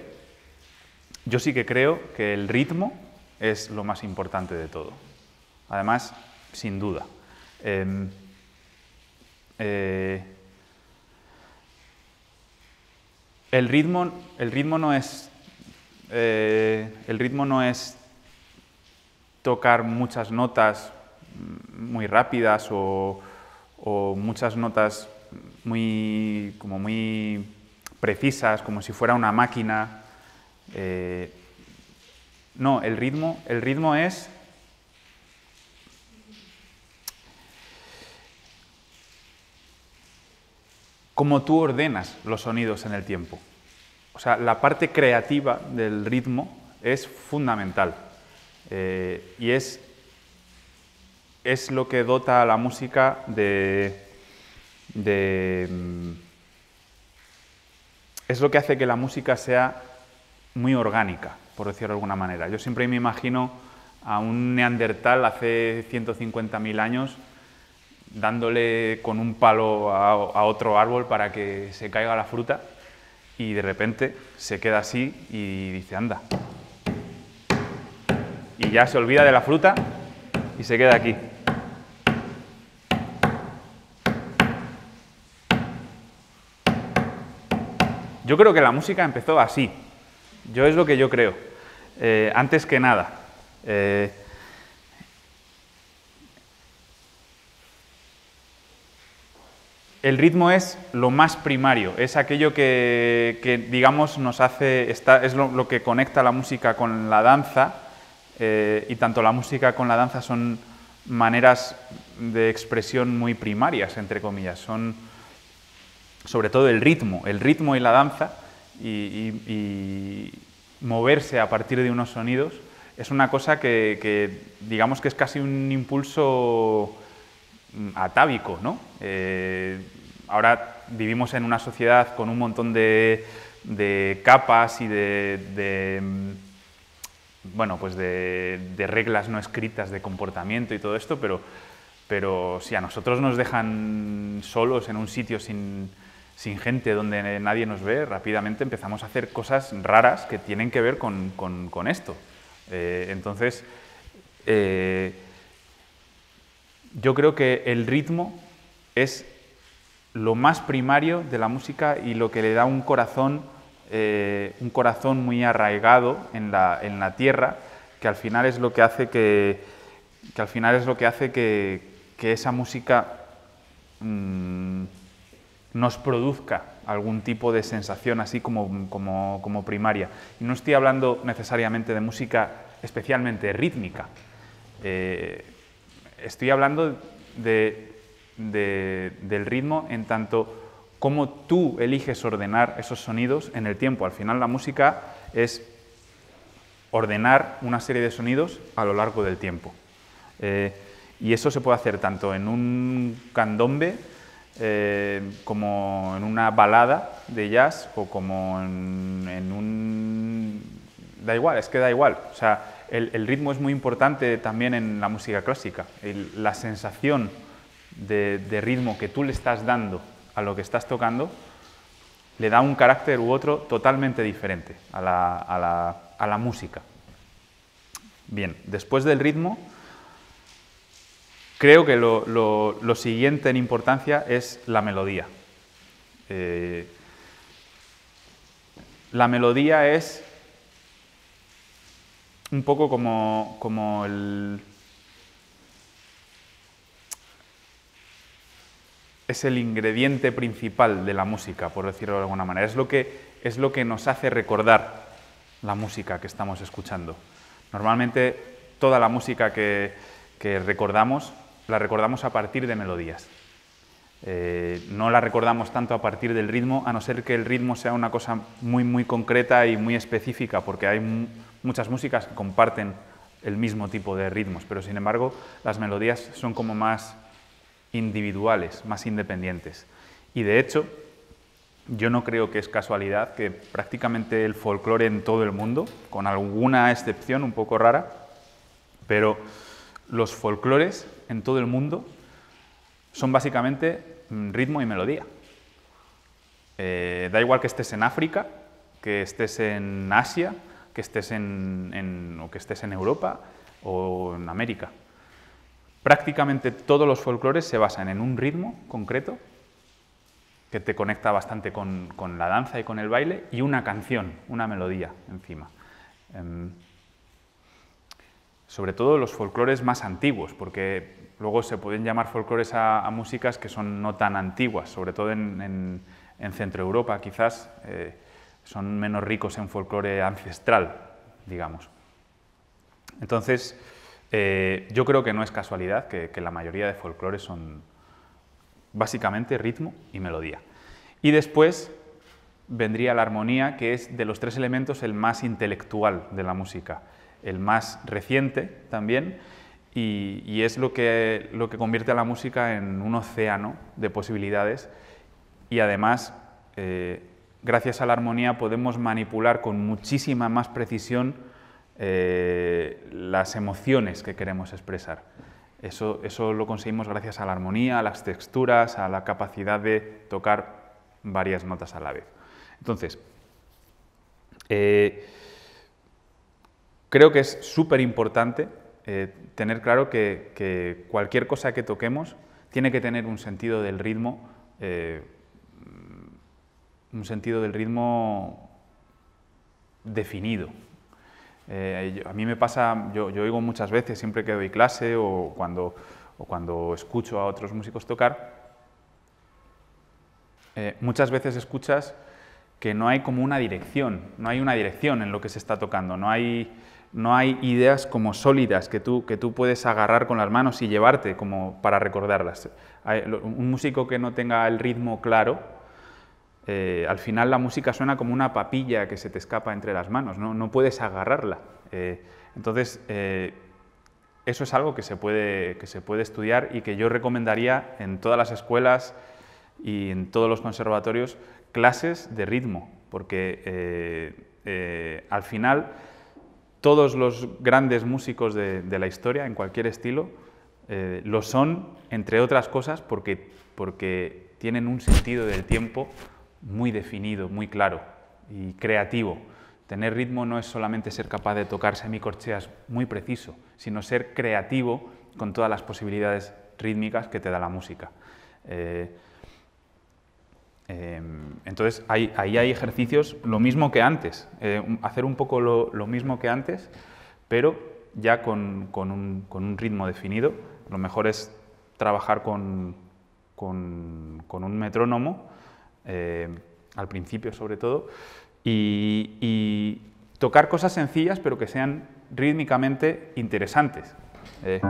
yo sí que creo que el ritmo es lo más importante de todo. Además, sin duda. Em, eh, el, ritmo, el ritmo no es eh, el ritmo no es tocar muchas notas muy rápidas o, muchas notas muy, como muy precisas, como si fuera una máquina. Eh, no, el ritmo, el ritmo es como tú ordenas los sonidos en el tiempo sea, la parte creativa del ritmo es fundamental eh, y es, es lo que dota a la música de, mm, es lo que hace que la música sea muy orgánica, por decirlo de alguna manera. Yo siempre me imagino a un neandertal hace 150.000 años dándole con un palo a, otro árbol para que se caiga la fruta y de repente se queda así y dice, anda. Y ya se olvida de la fruta y se queda aquí. Yo creo que la música empezó así. Yo es lo que yo creo. Eh, antes que nada. Eh, El ritmo es lo más primario, es aquello que, digamos, nos hace, está, es lo, que conecta la música con la danza, eh, y tanto la música con la danza son maneras de expresión muy primarias, entre comillas, son sobre todo el ritmo, el ritmo y la danza, y, moverse a partir de unos sonidos, es una cosa que digamos que es casi un impulso atávico. ¿no? Eh, ahora vivimos en una sociedad con un montón de, capas y de, mm, bueno, pues de, reglas no escritas de comportamiento y todo esto, pero, pero si a nosotros nos dejan solos en un sitio sin, sin gente donde nadie nos ve, rápidamente empezamos a hacer cosas raras que tienen que ver con, esto. Eh, entonces, eh, yo creo que el ritmo es lo más primario de la música y lo que le da un corazón, eh, un corazón muy arraigado en la, tierra, que al final es lo que hace que, al final es lo que hace que, esa música mm, nos produzca algún tipo de sensación así como, como, primaria. Y no estoy hablando necesariamente de música especialmente rítmica. Eh, estoy hablando del ritmo en tanto cómo tú eliges ordenar esos sonidos en el tiempo. Al final la música es ordenar una serie de sonidos a lo largo del tiempo. Eh, y eso se puede hacer tanto en un candombe eh, como en una balada de jazz o como en, un... Da igual, es que da igual. O sea, el, ritmo es muy importante también en la música clásica. la sensación de, ritmo que tú le estás dando a lo que estás tocando le da un carácter u otro totalmente diferente a la, música. Bien, después del ritmo, creo que lo, siguiente en importancia es la melodía. Eh, la melodía es un poco como, el... es el ingrediente principal de la música, por decirlo de alguna manera. Es lo que, es lo que nos hace recordar la música que estamos escuchando. Normalmente toda la música que, recordamos la recordamos a partir de melodías. Eh, no la recordamos tanto a partir del ritmo, a no ser que el ritmo sea una cosa muy, muy concreta y muy específica, porque hay muchas músicas comparten el mismo tipo de ritmos, pero sin embargo las melodías son como más individuales, más independientes. Y de hecho, yo no creo que es casualidad que prácticamente el folclore en todo el mundo, con alguna excepción un poco rara, pero los folclores en todo el mundo son básicamente mm, ritmo y melodía. Eh, da igual que estés en África, que estés en Asia, que estés en, que estés en Europa o en América. Prácticamente todos los folclores se basan en un ritmo concreto que te conecta bastante con, la danza y con el baile y una canción, una melodía encima. Em, sobre todo los folclores más antiguos, porque luego se pueden llamar folclores a, músicas que son no tan antiguas, sobre todo en, en, Centro Europa quizás. Eh, son menos ricos en folclore ancestral, digamos. Entonces, eh, yo creo que no es casualidad que, la mayoría de folclores son básicamente ritmo y melodía. Y después vendría la armonía, que es de los tres elementos el más intelectual de la música, el más reciente también, y, es lo que, lo que convierte a la música en un océano de posibilidades y además eh, gracias a la armonía podemos manipular con muchísima más precisión eh, las emociones que queremos expresar. Eso, eso lo conseguimos gracias a la armonía, a las texturas, a la capacidad de tocar varias notas a la vez. Entonces, eh, creo que es súper importante eh, tener claro que, cualquier cosa que toquemos tiene que tener un sentido del ritmo un sentido del ritmo definido. Eh, a mí me pasa, yo, oigo muchas veces, siempre que doy clase o cuando, cuando escucho a otros músicos tocar, eh, muchas veces escuchas que no hay como una dirección, no hay una dirección en lo que se está tocando, no hay, no hay ideas como sólidas que tú, que tú puedes agarrar con las manos y llevarte como para recordarlas. Un músico que no tenga el ritmo claro, eh, al final la música suena como una papilla que se te escapa entre las manos, no, puedes agarrarla. Eh, entonces, eh, eso es algo que se, puede, que se puede estudiar y que yo recomendaría en todas las escuelas y en todos los conservatorios clases de ritmo, porque al final todos los grandes músicos de, la historia, en cualquier estilo, lo son, entre otras cosas, porque tienen un sentido del tiempo muy definido, muy claro y creativo. Tener ritmo no es solamente ser capaz de tocar semicorcheas muy preciso, sino ser creativo con todas las posibilidades rítmicas que te da la música. Eh, em, entonces ahí hay ejercicios lo mismo que antes, eh, hacer un poco lo, mismo que antes, pero ya con, un, ritmo definido. Lo mejor es trabajar con un metrónomo eh, al principio sobre todo, y, tocar cosas sencillas pero que sean rítmicamente interesantes. Eh.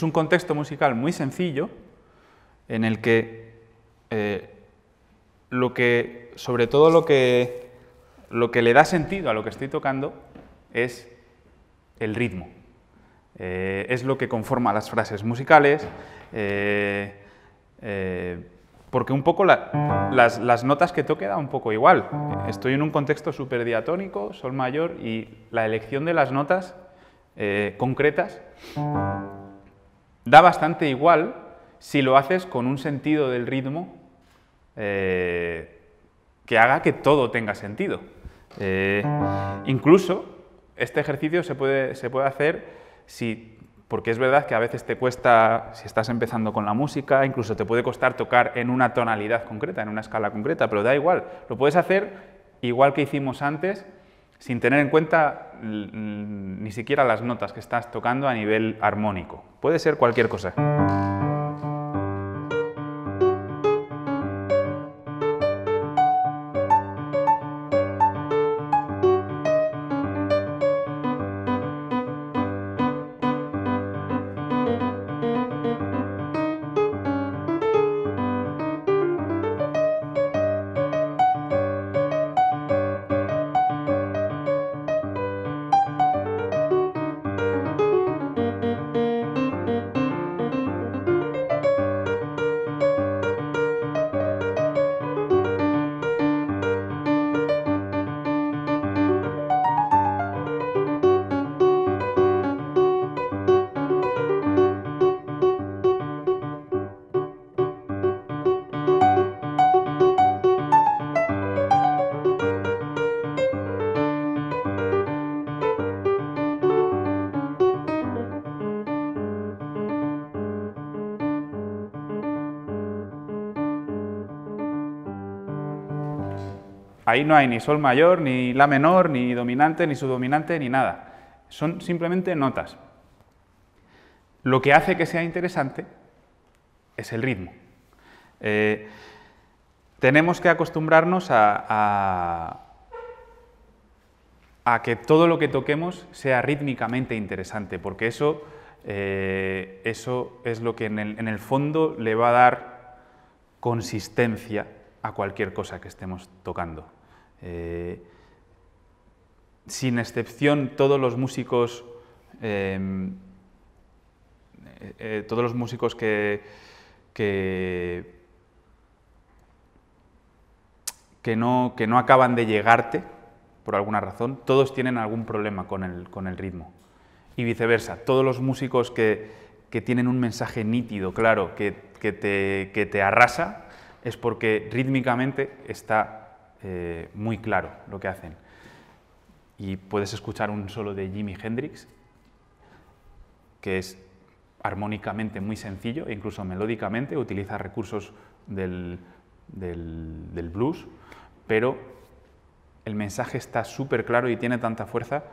Es un contexto musical muy sencillo en el que eh, lo que, sobre todo lo que, lo que le da sentido a lo que estoy tocando es el ritmo. Eh, es lo que conforma las frases musicales, eh, porque un poco las, las, notas que toque da un poco igual. Estoy en un contexto súper diatónico, sol mayor, y la elección de las notas concretas Da bastante igual si lo haces con un sentido del ritmo eh, que haga que todo tenga sentido. Eh, incluso este ejercicio se puede, se puede hacer si, porque es verdad que a veces te cuesta, si estás empezando con la música, incluso te puede costar tocar en una tonalidad concreta, en una escala concreta, pero da igual, lo puedes hacer igual que hicimos antes sin tener en cuenta ni siquiera las notas que estás tocando a nivel armónico. Puede ser cualquier cosa. Ahí no hay ni sol mayor, ni la menor, ni dominante, ni subdominante, ni nada. Son simplemente notas. Lo que hace que sea interesante es el ritmo. Eh, tenemos que acostumbrarnos a, que todo lo que toquemos sea rítmicamente interesante, porque eso, eh, eso es lo que en el fondo le va a dar consistencia a cualquier cosa que estemos tocando. Eh, sin excepción, todos los músicos, em, eh, eh, todos los músicos que, que, no, que no acaban de llegarte, por alguna razón, todos tienen algún problema con el, con el ritmo. Y viceversa, todos los músicos que, tienen un mensaje nítido, claro, que, te, que te arrasa, es porque rítmicamente está eh, muy claro lo que hacen. Y puedes escuchar un solo de Jimi Hendrix, que es armónicamente muy sencillo, e incluso melódicamente, utiliza recursos del, blues, pero el mensaje está súper claro y tiene tanta fuerza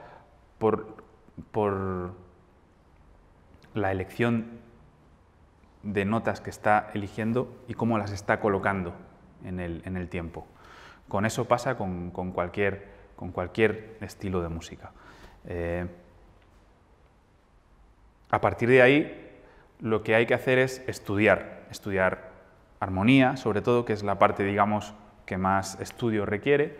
por, la elección de notas que está eligiendo y cómo las está colocando en el tiempo. Con eso pasa con, cualquier, con cualquier, estilo de música. Eh, a partir de ahí, lo que hay que hacer es estudiar, estudiar armonía, sobre todo, que es la parte, digamos, que más estudio requiere,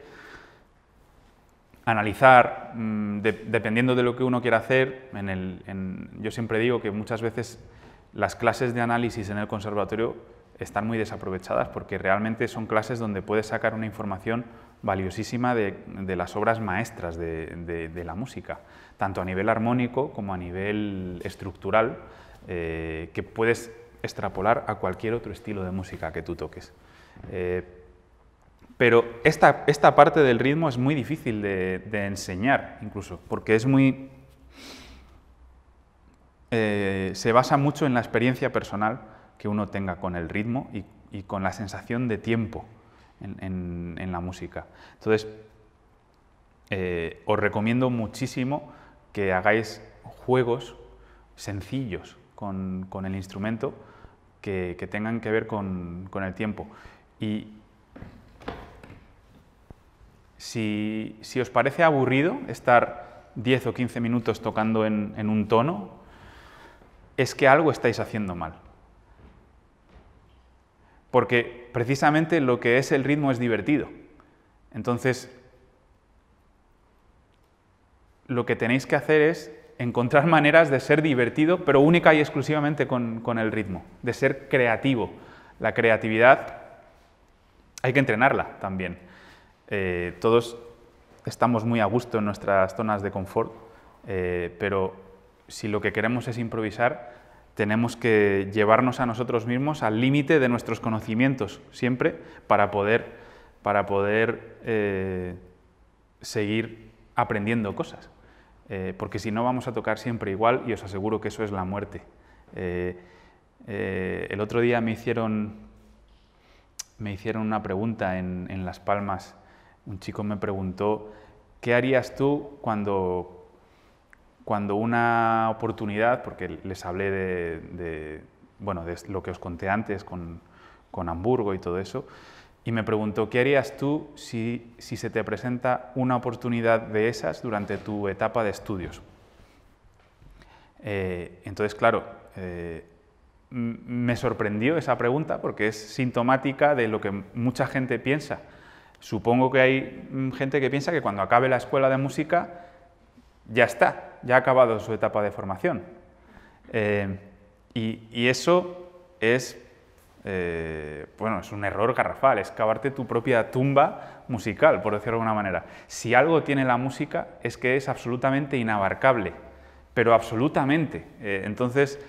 analizar, mm, dependiendo de lo que uno quiera hacer, yo siempre digo que muchas veces las clases de análisis en el conservatorio están muy desaprovechadas porque realmente son clases donde puedes sacar una información valiosísima de, las obras maestras de, la música, tanto a nivel armónico como a nivel estructural, eh, que puedes extrapolar a cualquier otro estilo de música que tú toques. Eh, pero esta, esta, parte del ritmo es muy difícil de, enseñar, incluso, porque es muy... Eh, se basa mucho en la experiencia personal que uno tenga con el ritmo y, con la sensación de tiempo en, la música. Entonces, eh, os recomiendo muchísimo que hagáis juegos sencillos con, el instrumento que, tengan que ver con, el tiempo. Y si, os parece aburrido estar 10 o 15 minutos tocando en un tono, es que algo estáis haciendo mal porque precisamente lo que es el ritmo es divertido. Entonces, lo que tenéis que hacer es encontrar maneras de ser divertido, pero única y exclusivamente con, el ritmo, de ser creativo. La creatividad hay que entrenarla también. Eh, todos estamos muy a gusto en nuestras zonas de confort, eh, pero si lo que queremos es improvisar, tenemos que llevarnos a nosotros mismos al límite de nuestros conocimientos, siempre, para poder, para poder eh, seguir aprendiendo cosas. Eh, porque si no vamos a tocar siempre igual y os aseguro que eso es la muerte. Eh, el otro día me hicieron, me hicieron una pregunta en, en Las Palmas. Un chico me preguntó, ¿qué harías tú cuando cuando una oportunidad, porque les hablé de, de bueno, de lo que os conté antes con, con, Hamburgo y todo eso, y me preguntó, ¿qué harías tú si, si se te presenta una oportunidad de esas durante tu etapa de estudios? Eh, entonces, claro, eh, me sorprendió esa pregunta porque es sintomática de lo que mucha gente piensa. Supongo que hay mm, gente que piensa que cuando acabe la escuela de música ya está, ya ha acabado su etapa de formación. Eh, y, eso es, eh, bueno, es un error garrafal, es cavarte tu propia tumba musical, por decirlo de alguna manera. Si algo tiene la música es que es absolutamente inabarcable, pero absolutamente. Eh, entonces,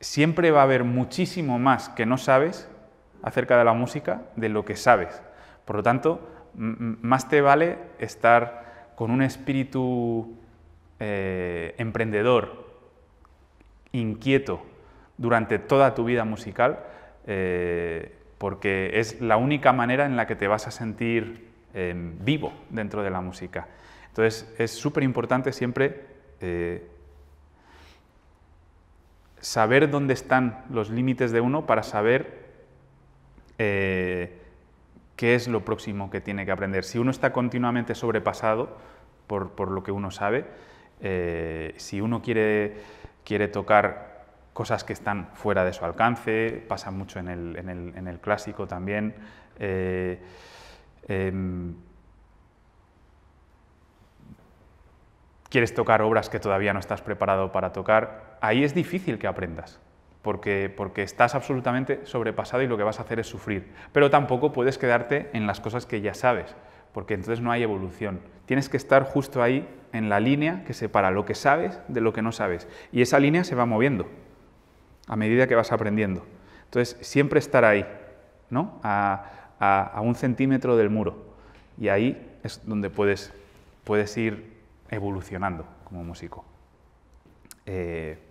siempre va a haber muchísimo más que no sabes acerca de la música de lo que sabes. Por lo tanto, más te vale estar con un espíritu eh, emprendedor, inquieto, durante toda tu vida musical, eh, porque es la única manera en la que te vas a sentir eh, vivo dentro de la música. Entonces es súper importante siempre saber dónde están los límites de uno para saber qué es lo próximo que tiene que aprender. Si uno está continuamente sobrepasado por, lo que uno sabe, eh, si uno quiere, quiere tocar cosas que están fuera de su alcance, pasa mucho en el, clásico también. Eh, em, quieres tocar obras que todavía no estás preparado para tocar, ahí es difícil que aprendas porque, estás absolutamente sobrepasado y lo que vas a hacer es sufrir. Pero tampoco puedes quedarte en las cosas que ya sabes, porque entonces no hay evolución. Tienes que estar justo ahí en la línea que separa lo que sabes de lo que no sabes. Y esa línea se va moviendo a medida que vas aprendiendo. Entonces, siempre estar ahí, A, un centímetro del muro. Y ahí es donde puedes, ir evolucionando como músico. Eh,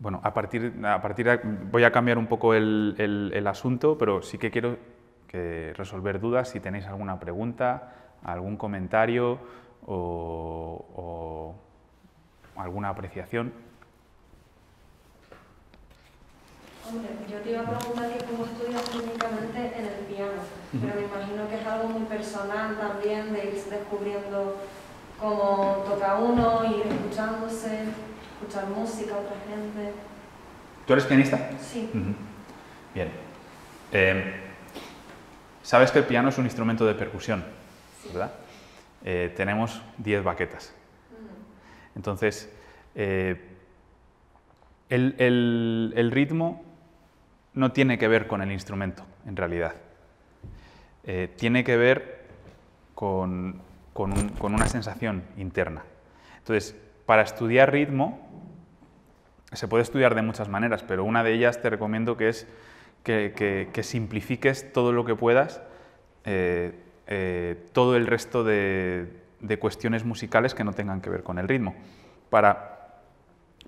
bueno, a partir, a partir de, voy a cambiar un poco el, el, asunto, pero sí que quiero resolver dudas si tenéis alguna pregunta, algún comentario o, alguna apreciación. Hombre, yo te iba a preguntar que cómo estudias únicamente en el piano, pero me imagino que es algo muy personal también de ir descubriendo cómo toca uno, ir escuchándose escuchar música, otra gente. ¿Tú eres pianista? Sí. Bien. Em, sabes que el piano es un instrumento de percusión, ¿verdad? Eh, tenemos 10 baquetas. Entonces, eh, el, ritmo no tiene que ver con el instrumento, en realidad. Eh, tiene que ver con, con, una sensación interna. Entonces, para estudiar ritmo, se puede estudiar de muchas maneras, pero una de ellas te recomiendo que es que, simplifiques todo lo que puedas, eh, eh, todo el resto de, cuestiones musicales que no tengan que ver con el ritmo, para,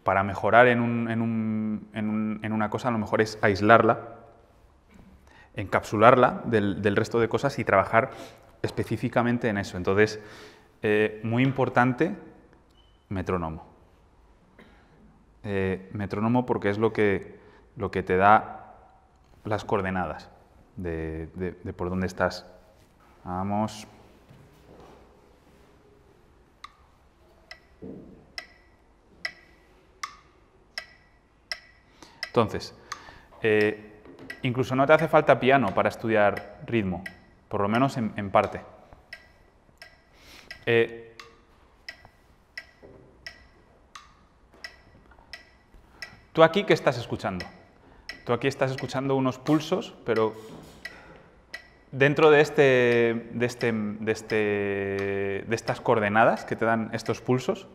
para mejorar en, una cosa, a lo mejor es aislarla, encapsularla del, resto de cosas y trabajar específicamente en eso. Entonces, eh, muy importante metrónomo. Eh, metrónomo porque es lo que, lo que te da las coordenadas de, por dónde estás. Vamos. Entonces, eh, incluso no te hace falta piano para estudiar ritmo, por lo menos en, parte. Eh, ¿Tú aquí qué estás escuchando? Tú aquí estás escuchando unos pulsos, pero dentro de, este, de, este, de, este, de estas coordenadas que te dan estos pulsos,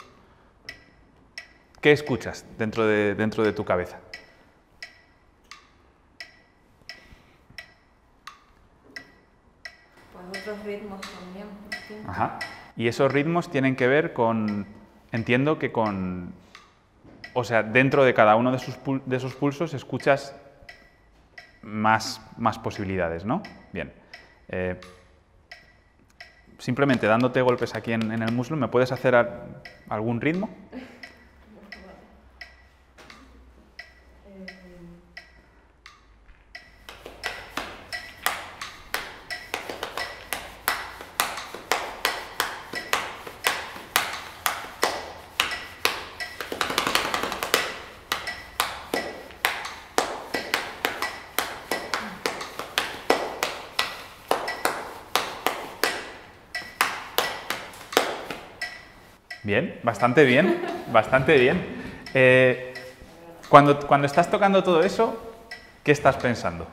¿qué escuchas dentro de, dentro de tu cabeza? Pues otros ritmos también. Ajá. Y esos ritmos tienen que ver con, entiendo que con o sea, dentro de cada uno de, de esos pulsos escuchas más, posibilidades, ¿no? Bien. Eh, simplemente dándote golpes aquí en, en, el muslo, ¿me puedes hacer algún ritmo? Bastante bien, bastante bien. Eh, cuando, cuando estás tocando todo eso, ¿qué estás pensando?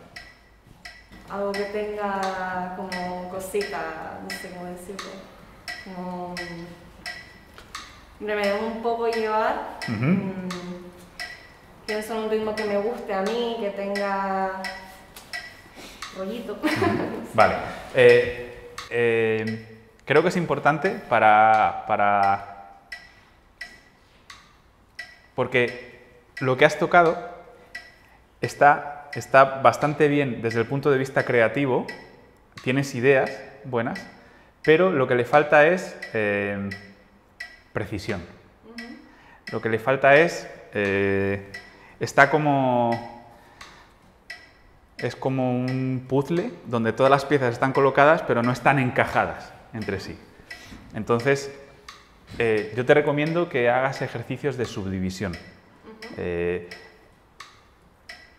Algo que tenga como cosita, no sé cómo decirlo. Como... Mm, me dejo un poco llevar. pienso mm, en un ritmo que me guste a mí, que tenga rollito. vale. Eh, eh, creo que es importante para, para porque lo que has tocado está, está bastante bien desde el punto de vista creativo, tienes ideas buenas, pero lo que le falta es eh, precisión. Lo que le falta es... Eh, está como... Es como un puzzle donde todas las piezas están colocadas pero no están encajadas entre sí. Entonces, eh, yo te recomiendo que hagas ejercicios de subdivisión. Eh,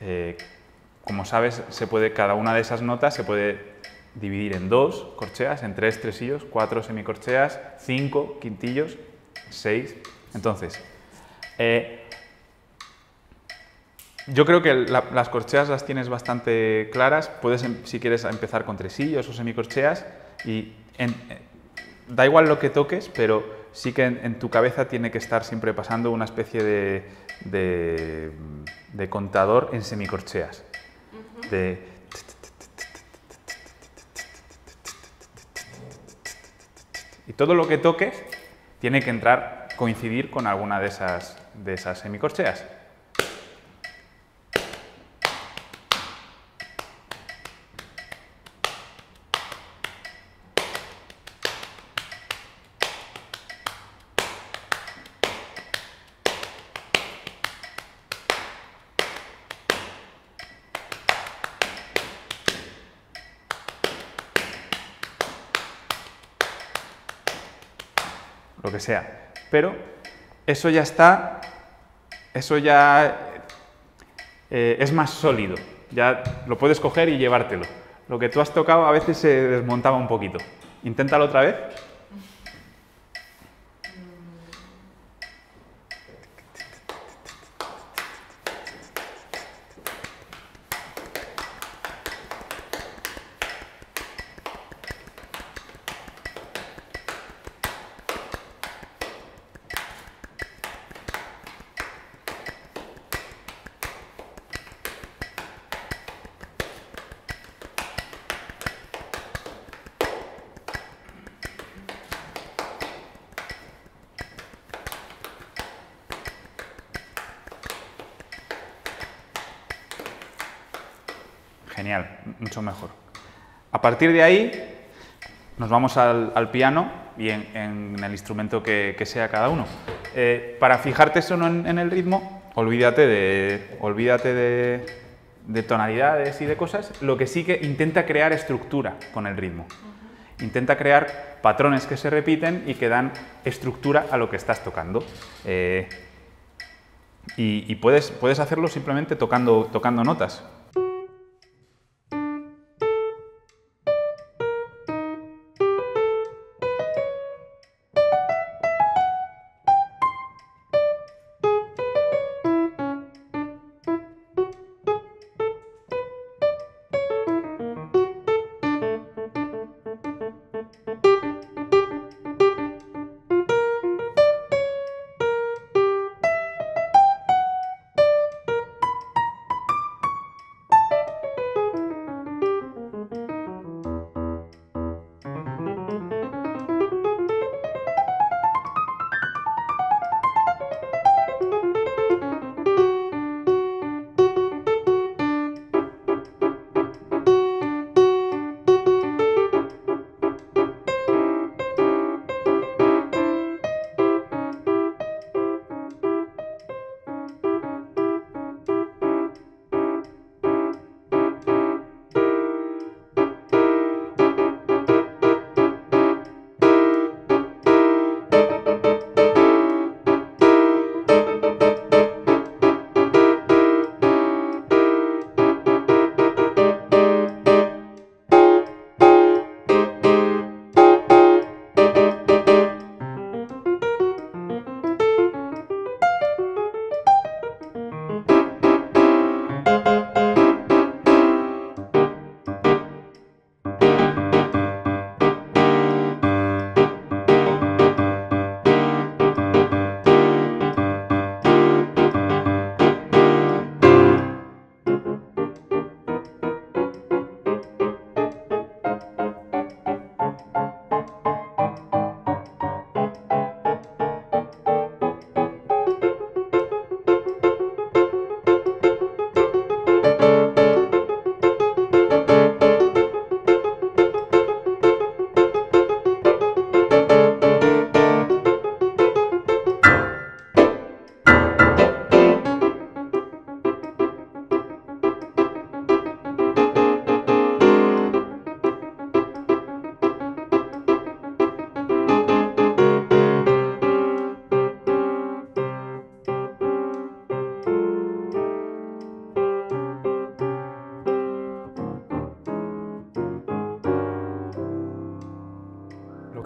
eh, como sabes, se puede, cada una de esas notas se puede dividir en dos corcheas, en tres tresillos, cuatro semicorcheas, cinco quintillos, seis. Entonces, yo creo que las corcheas las tienes bastante claras. Puedes, em, si quieres, empezar con tresillos o semicorcheas y da igual lo que toques, pero sí que en, tu cabeza tiene que estar siempre pasando una especie de, contador en semicorcheas. y todo lo que toques tiene que entrar, coincidir con alguna de esas, de esas semicorcheas. lo que sea. Pero eso ya está, eso ya eh, es más sólido, ya lo puedes coger y llevártelo. Lo que tú has tocado a veces se desmontaba un poquito. Inténtalo otra vez A partir de ahí nos vamos al, piano y en, el instrumento que, sea cada uno. Eh, para fijarte solo en, el ritmo, olvídate de, olvídate de, tonalidades y de cosas, lo que sí que intenta crear estructura con el ritmo. Intenta crear patrones que se repiten y que dan estructura a lo que estás tocando. Eh, y, y puedes, puedes hacerlo simplemente tocando, tocando notas.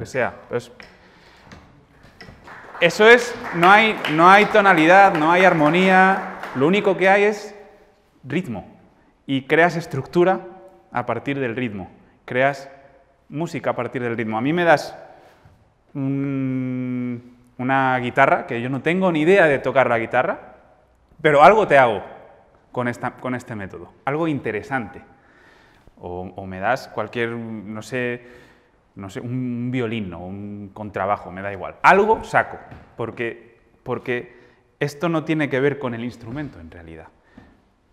sea. eso es, no hay, no hay tonalidad, no hay armonía, lo único que hay es ritmo. Y creas estructura a partir del ritmo, creas música a partir del ritmo. A mí me das una guitarra, que yo no tengo ni idea de tocar la guitarra, pero algo te hago con, esta, con este método, algo interesante. o me das cualquier, no sé, no sé, un violín o un contrabajo, me da igual. Algo saco, porque, porque esto no tiene que ver con el instrumento en realidad,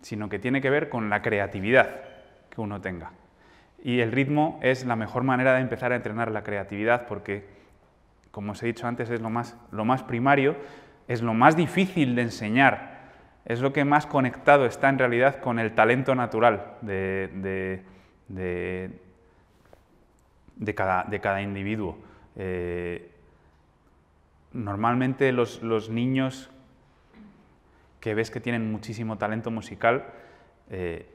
sino que tiene que ver con la creatividad que uno tenga. Y el ritmo es la mejor manera de empezar a entrenar la creatividad porque, como os he dicho antes, es lo más, lo más primario, es lo más difícil de enseñar, es lo que más conectado está en realidad con el talento natural de de cada, individuo. Eh, normalmente los, niños que ves que tienen muchísimo talento musical, eh,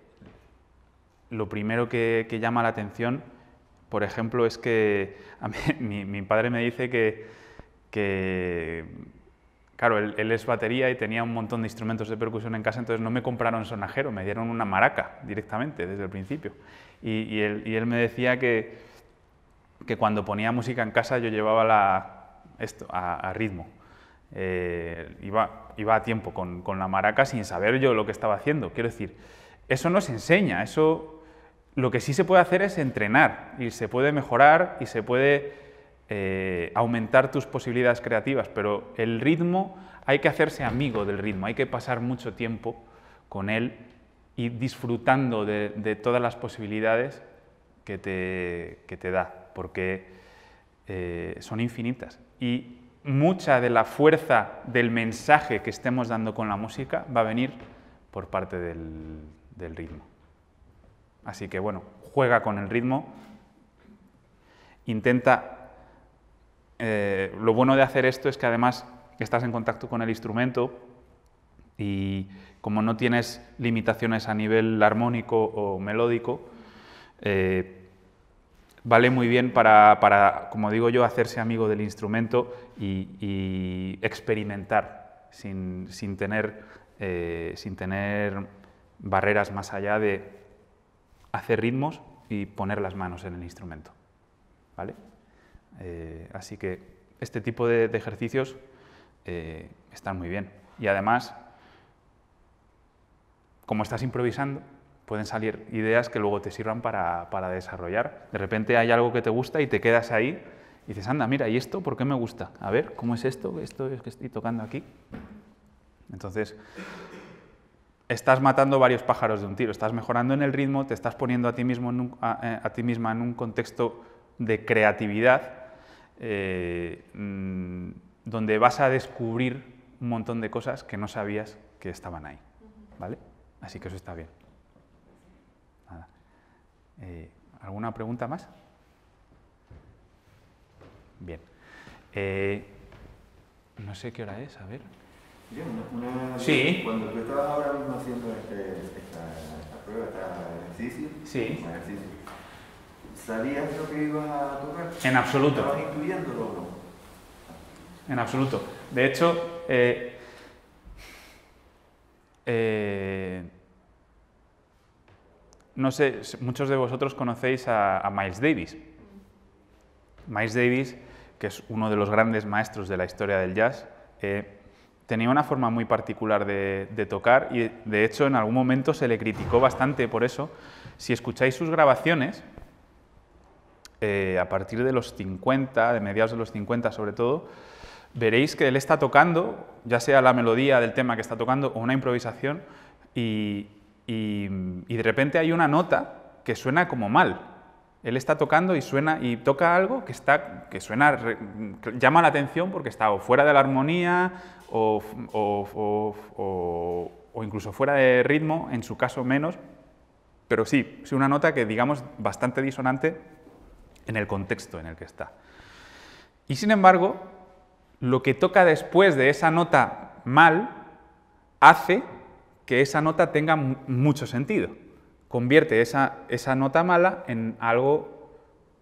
lo primero que, llama la atención, por ejemplo, es que mi, padre me dice que, que claro, él, es batería y tenía un montón de instrumentos de percusión en casa, entonces no me compraron sonajero, me dieron una maraca directamente desde el principio. y él me decía que, que cuando ponía música en casa yo llevaba la, esto, a, ritmo. Eh, iba, iba a tiempo con, con, la maraca sin saber yo lo que estaba haciendo. Quiero decir, eso nos enseña, eso lo que sí se puede hacer es entrenar y se puede mejorar y se puede eh, aumentar tus posibilidades creativas, pero el ritmo hay que hacerse amigo del ritmo, hay que pasar mucho tiempo con él y disfrutando de, de todas las posibilidades que te, que te da porque eh, son infinitas. Y mucha de la fuerza del mensaje que estemos dando con la música va a venir por parte del, ritmo. Así que bueno, juega con el ritmo, intenta... Eh, lo bueno de hacer esto es que además estás en contacto con el instrumento y como no tienes limitaciones a nivel armónico o melódico, eh, vale muy bien para, para, como digo yo, hacerse amigo del instrumento y, experimentar sin, sin tener, eh, sin tener barreras más allá de hacer ritmos y poner las manos en el instrumento. Eh, así que este tipo de, ejercicios eh, están muy bien. Y además, como estás improvisando, pueden salir ideas que luego te sirvan para, desarrollar. De repente hay algo que te gusta y te quedas ahí y dices, anda, mira, ¿y esto por qué me gusta? A ver, ¿cómo es esto? Esto es que estoy tocando aquí. Entonces, estás matando varios pájaros de un tiro, estás mejorando en el ritmo, te estás poniendo a ti, mismo eh, a, ti misma en un contexto de creatividad eh, mm, donde vas a descubrir un montón de cosas que no sabías que estaban ahí. ¿Vale? Así que eso está bien. Eh, ¿Alguna pregunta más? Bien. Eh, no sé qué hora es, a ver. Bien, una, sí. Cuando tú estabas ahora mismo haciendo este, esta, prueba, este ejercicio, sí. ejercicio, ¿sabías lo que ibas a tocar? En absoluto. ¿Estabas incluyéndolo o no? En absoluto. De hecho, eh, eh no sé, muchos de vosotros conocéis a, Miles Davis. Miles Davis, que es uno de los grandes maestros de la historia del jazz, eh, tenía una forma muy particular de, tocar y de hecho en algún momento se le criticó bastante por eso. Si escucháis sus grabaciones, eh, a partir de los 50, de mediados de los 50 sobre todo, veréis que él está tocando, ya sea la melodía del tema que está tocando o una improvisación, y, y, de repente hay una nota que suena como mal. Él está tocando y suena y toca algo que está que suena llama la atención porque está fuera de la armonía o, o, incluso fuera de ritmo, en su caso menos, pero sí, es una nota que digamos bastante disonante en el contexto en el que está. Y sin embargo, lo que toca después de esa nota mal hace que esa nota tenga mucho sentido. Convierte esa, esa nota mala en algo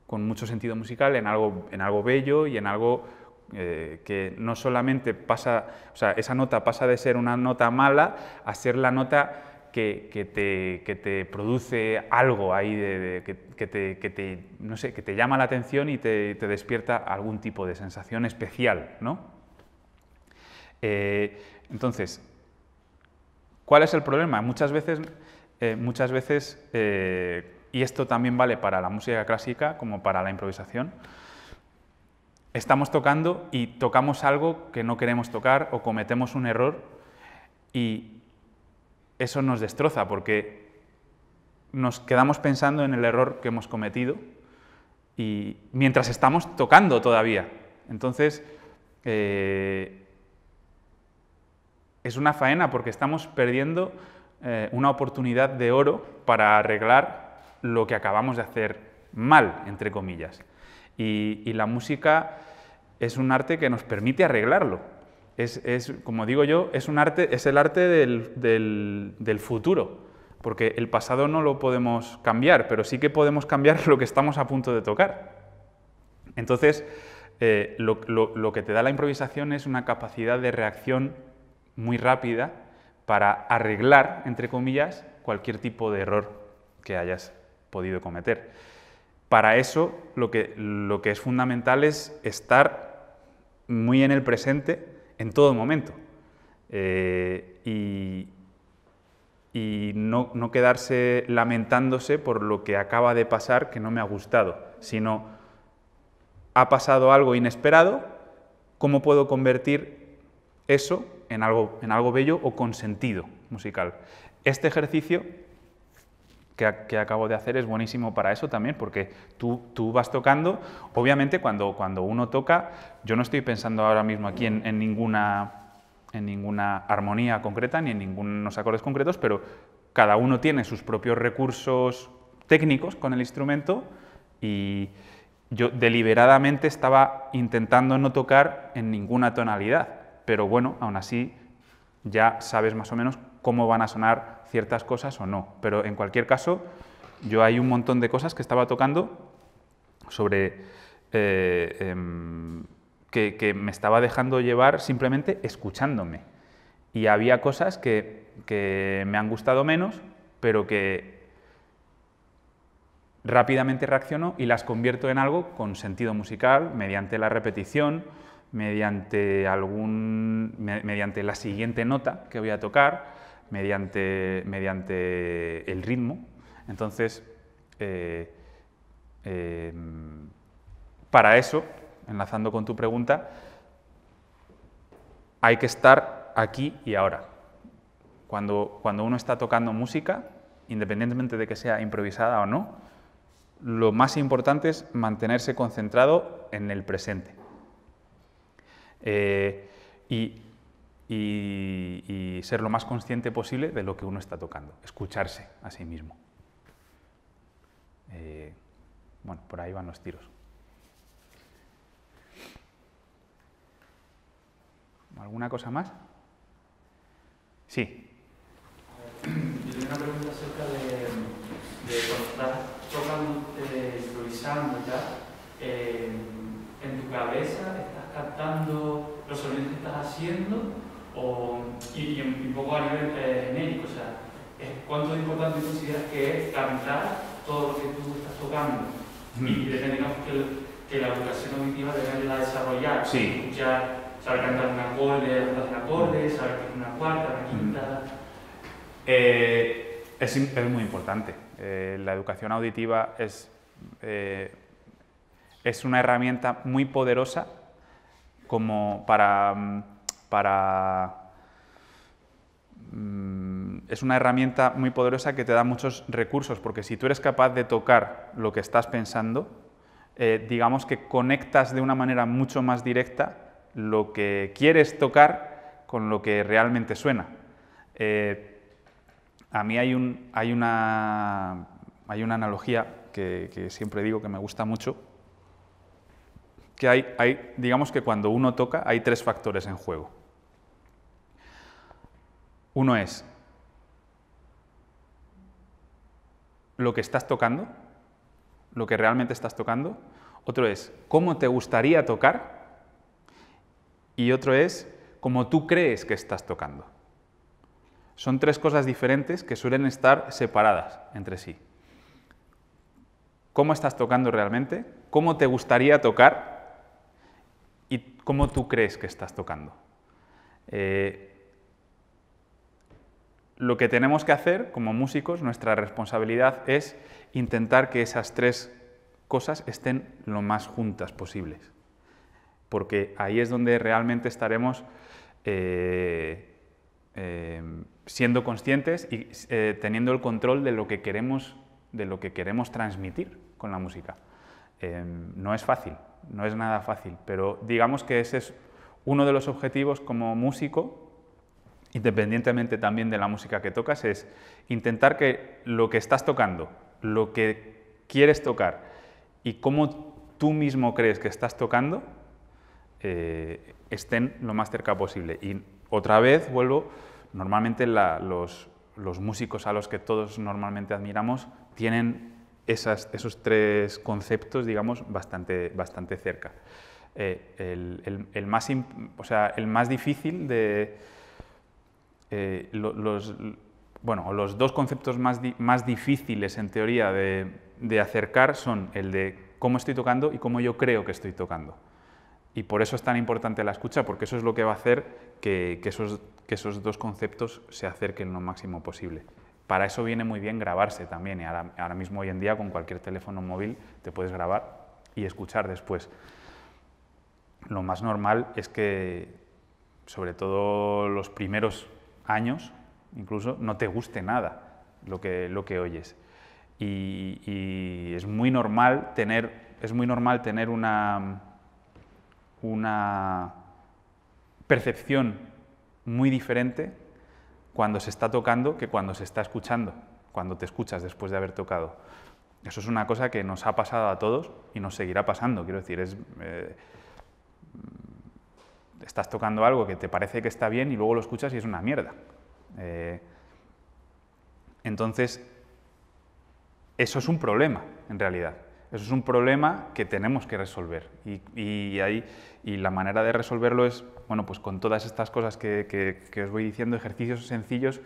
con mucho sentido musical, en algo, en algo bello y en algo eh, que no solamente pasa, o sea, esa nota pasa de ser una nota mala a ser la nota que, te, produce algo ahí, de, que, te, que te, no sé, que te llama la atención y te, despierta algún tipo de sensación especial. ¿no? Eh, entonces, ¿Cuál es el problema? Muchas veces, eh, muchas veces eh, y esto también vale para la música clásica como para la improvisación, estamos tocando y tocamos algo que no queremos tocar o cometemos un error y eso nos destroza porque nos quedamos pensando en el error que hemos cometido y mientras estamos tocando todavía. Entonces, eh, es una faena porque estamos perdiendo eh, una oportunidad de oro para arreglar lo que acabamos de hacer mal, entre comillas. Y, la música es un arte que nos permite arreglarlo. Es, como digo yo, es, un arte, es el arte del, futuro, porque el pasado no lo podemos cambiar, pero sí que podemos cambiar lo que estamos a punto de tocar. Entonces, eh, lo, que te da la improvisación es una capacidad de reacción muy rápida para arreglar, entre comillas, cualquier tipo de error que hayas podido cometer. Para eso lo que, lo que es fundamental es estar muy en el presente en todo momento eh, y, no, no, quedarse lamentándose por lo que acaba de pasar que no me ha gustado, sino ha pasado algo inesperado, ¿cómo puedo convertir eso en algo, en algo bello o con sentido musical. Este ejercicio que, que, acabo de hacer es buenísimo para eso también, porque tú, tú vas tocando, obviamente cuando, cuando uno toca, yo no estoy pensando ahora mismo aquí en, en ninguna en ninguna armonía concreta ni en ningunos acordes concretos, pero cada uno tiene sus propios recursos técnicos con el instrumento y yo deliberadamente estaba intentando no tocar en ninguna tonalidad, pero bueno, aún así ya sabes más o menos cómo van a sonar ciertas cosas o no. Pero en cualquier caso, yo hay un montón de cosas que estaba tocando sobre eh, em, que, me estaba dejando llevar simplemente escuchándome. Y había cosas que, que me han gustado menos, pero que rápidamente reacciono y las convierto en algo con sentido musical, mediante la repetición, mediante, algún, mediante la siguiente nota que voy a tocar, mediante, mediante el ritmo. Entonces, eh, eh, para eso, enlazando con tu pregunta, hay que estar aquí y ahora. Cuando, cuando uno está tocando música, independientemente de que sea improvisada o no, lo más importante es mantenerse concentrado en el presente. Eh, y, ser lo más consciente posible de lo que uno está tocando, escucharse a sí mismo. Eh, bueno, por ahí van los tiros. ¿Alguna cosa más? Sí. Yo tenía una pregunta acerca de, de cuando estás tocando, eh, improvisando y eh, en tu cabeza está captando los sonidos que estás haciendo o, y, y, un poco a nivel eh, genérico, o sea, cuánto es importante consideras que es cantar todo lo que tú estás tocando y depende que, que, la educación auditiva debería la desarrollar, escuchar, saber cantar un acorde, un acorde, saber que una cuarta, una quinta. Eh, es, es, muy importante. Eh, la educación auditiva es, eh, es una herramienta muy poderosa como para... Mm, para mm, es una herramienta muy poderosa que te da muchos recursos, porque si tú eres capaz de tocar lo que estás pensando, eh, digamos que conectas de una manera mucho más directa lo que quieres tocar con lo que realmente suena. Eh, a mí hay, un, hay, una, hay una analogía que siempre digo que me gusta mucho, que hay, hay, digamos que cuando uno toca hay tres factores en juego. Uno es lo que estás tocando, lo que realmente estás tocando. Otro es cómo te gustaría tocar. Y otro es cómo tú crees que estás tocando. Son tres cosas diferentes que suelen estar separadas entre sí. ¿Cómo estás tocando realmente? ¿Cómo te gustaría tocar? ¿Cómo tú crees que estás tocando? Eh, lo que tenemos que hacer como músicos, nuestra responsabilidad es intentar que esas tres cosas estén lo más juntas posibles, porque ahí es donde realmente estaremos eh, eh, siendo conscientes y teniendo el control de lo que queremos, de lo que queremos transmitir con la música. no es fácil, no es nada fácil, pero digamos que ese es uno de los objetivos como músico, independientemente también de la música que tocas, es intentar que lo que estás tocando, lo que quieres tocar y cómo tú mismo crees que estás tocando, eh, estén lo más cerca posible. Y otra vez vuelvo, normalmente los, los músicos a los que todos normalmente admiramos tienen esos tres conceptos, digamos, bastante, cerca. Eh, el, más difícil de... Eh, los, bueno, los dos conceptos más, difíciles en teoría de, acercar son el de cómo estoy tocando y cómo yo creo que estoy tocando. Y por eso es tan importante la escucha, porque eso es lo que va a hacer que esos, dos conceptos se acerquen lo máximo posible. Para eso viene muy bien grabarse también. ahora, mismo hoy en día con cualquier teléfono móvil te puedes grabar y escuchar después. Lo más normal es que, sobre todo los primeros años, incluso, no te guste nada lo que, lo que oyes. Y, es muy normal tener, es muy normal tener una, una percepción muy diferente cuando se está tocando que cuando se está escuchando, cuando te escuchas después de haber tocado. Eso es una cosa que nos ha pasado a todos y nos seguirá pasando. Quiero decir, es, eh, estás tocando algo que te parece que está bien y luego lo escuchas y es una mierda. Eh, entonces, eso es un problema, en realidad. Eso es un problema que tenemos que resolver. Y, y, ahí, y la manera de resolverlo es, bueno, pues con todas estas cosas que, que, os voy diciendo, ejercicios sencillos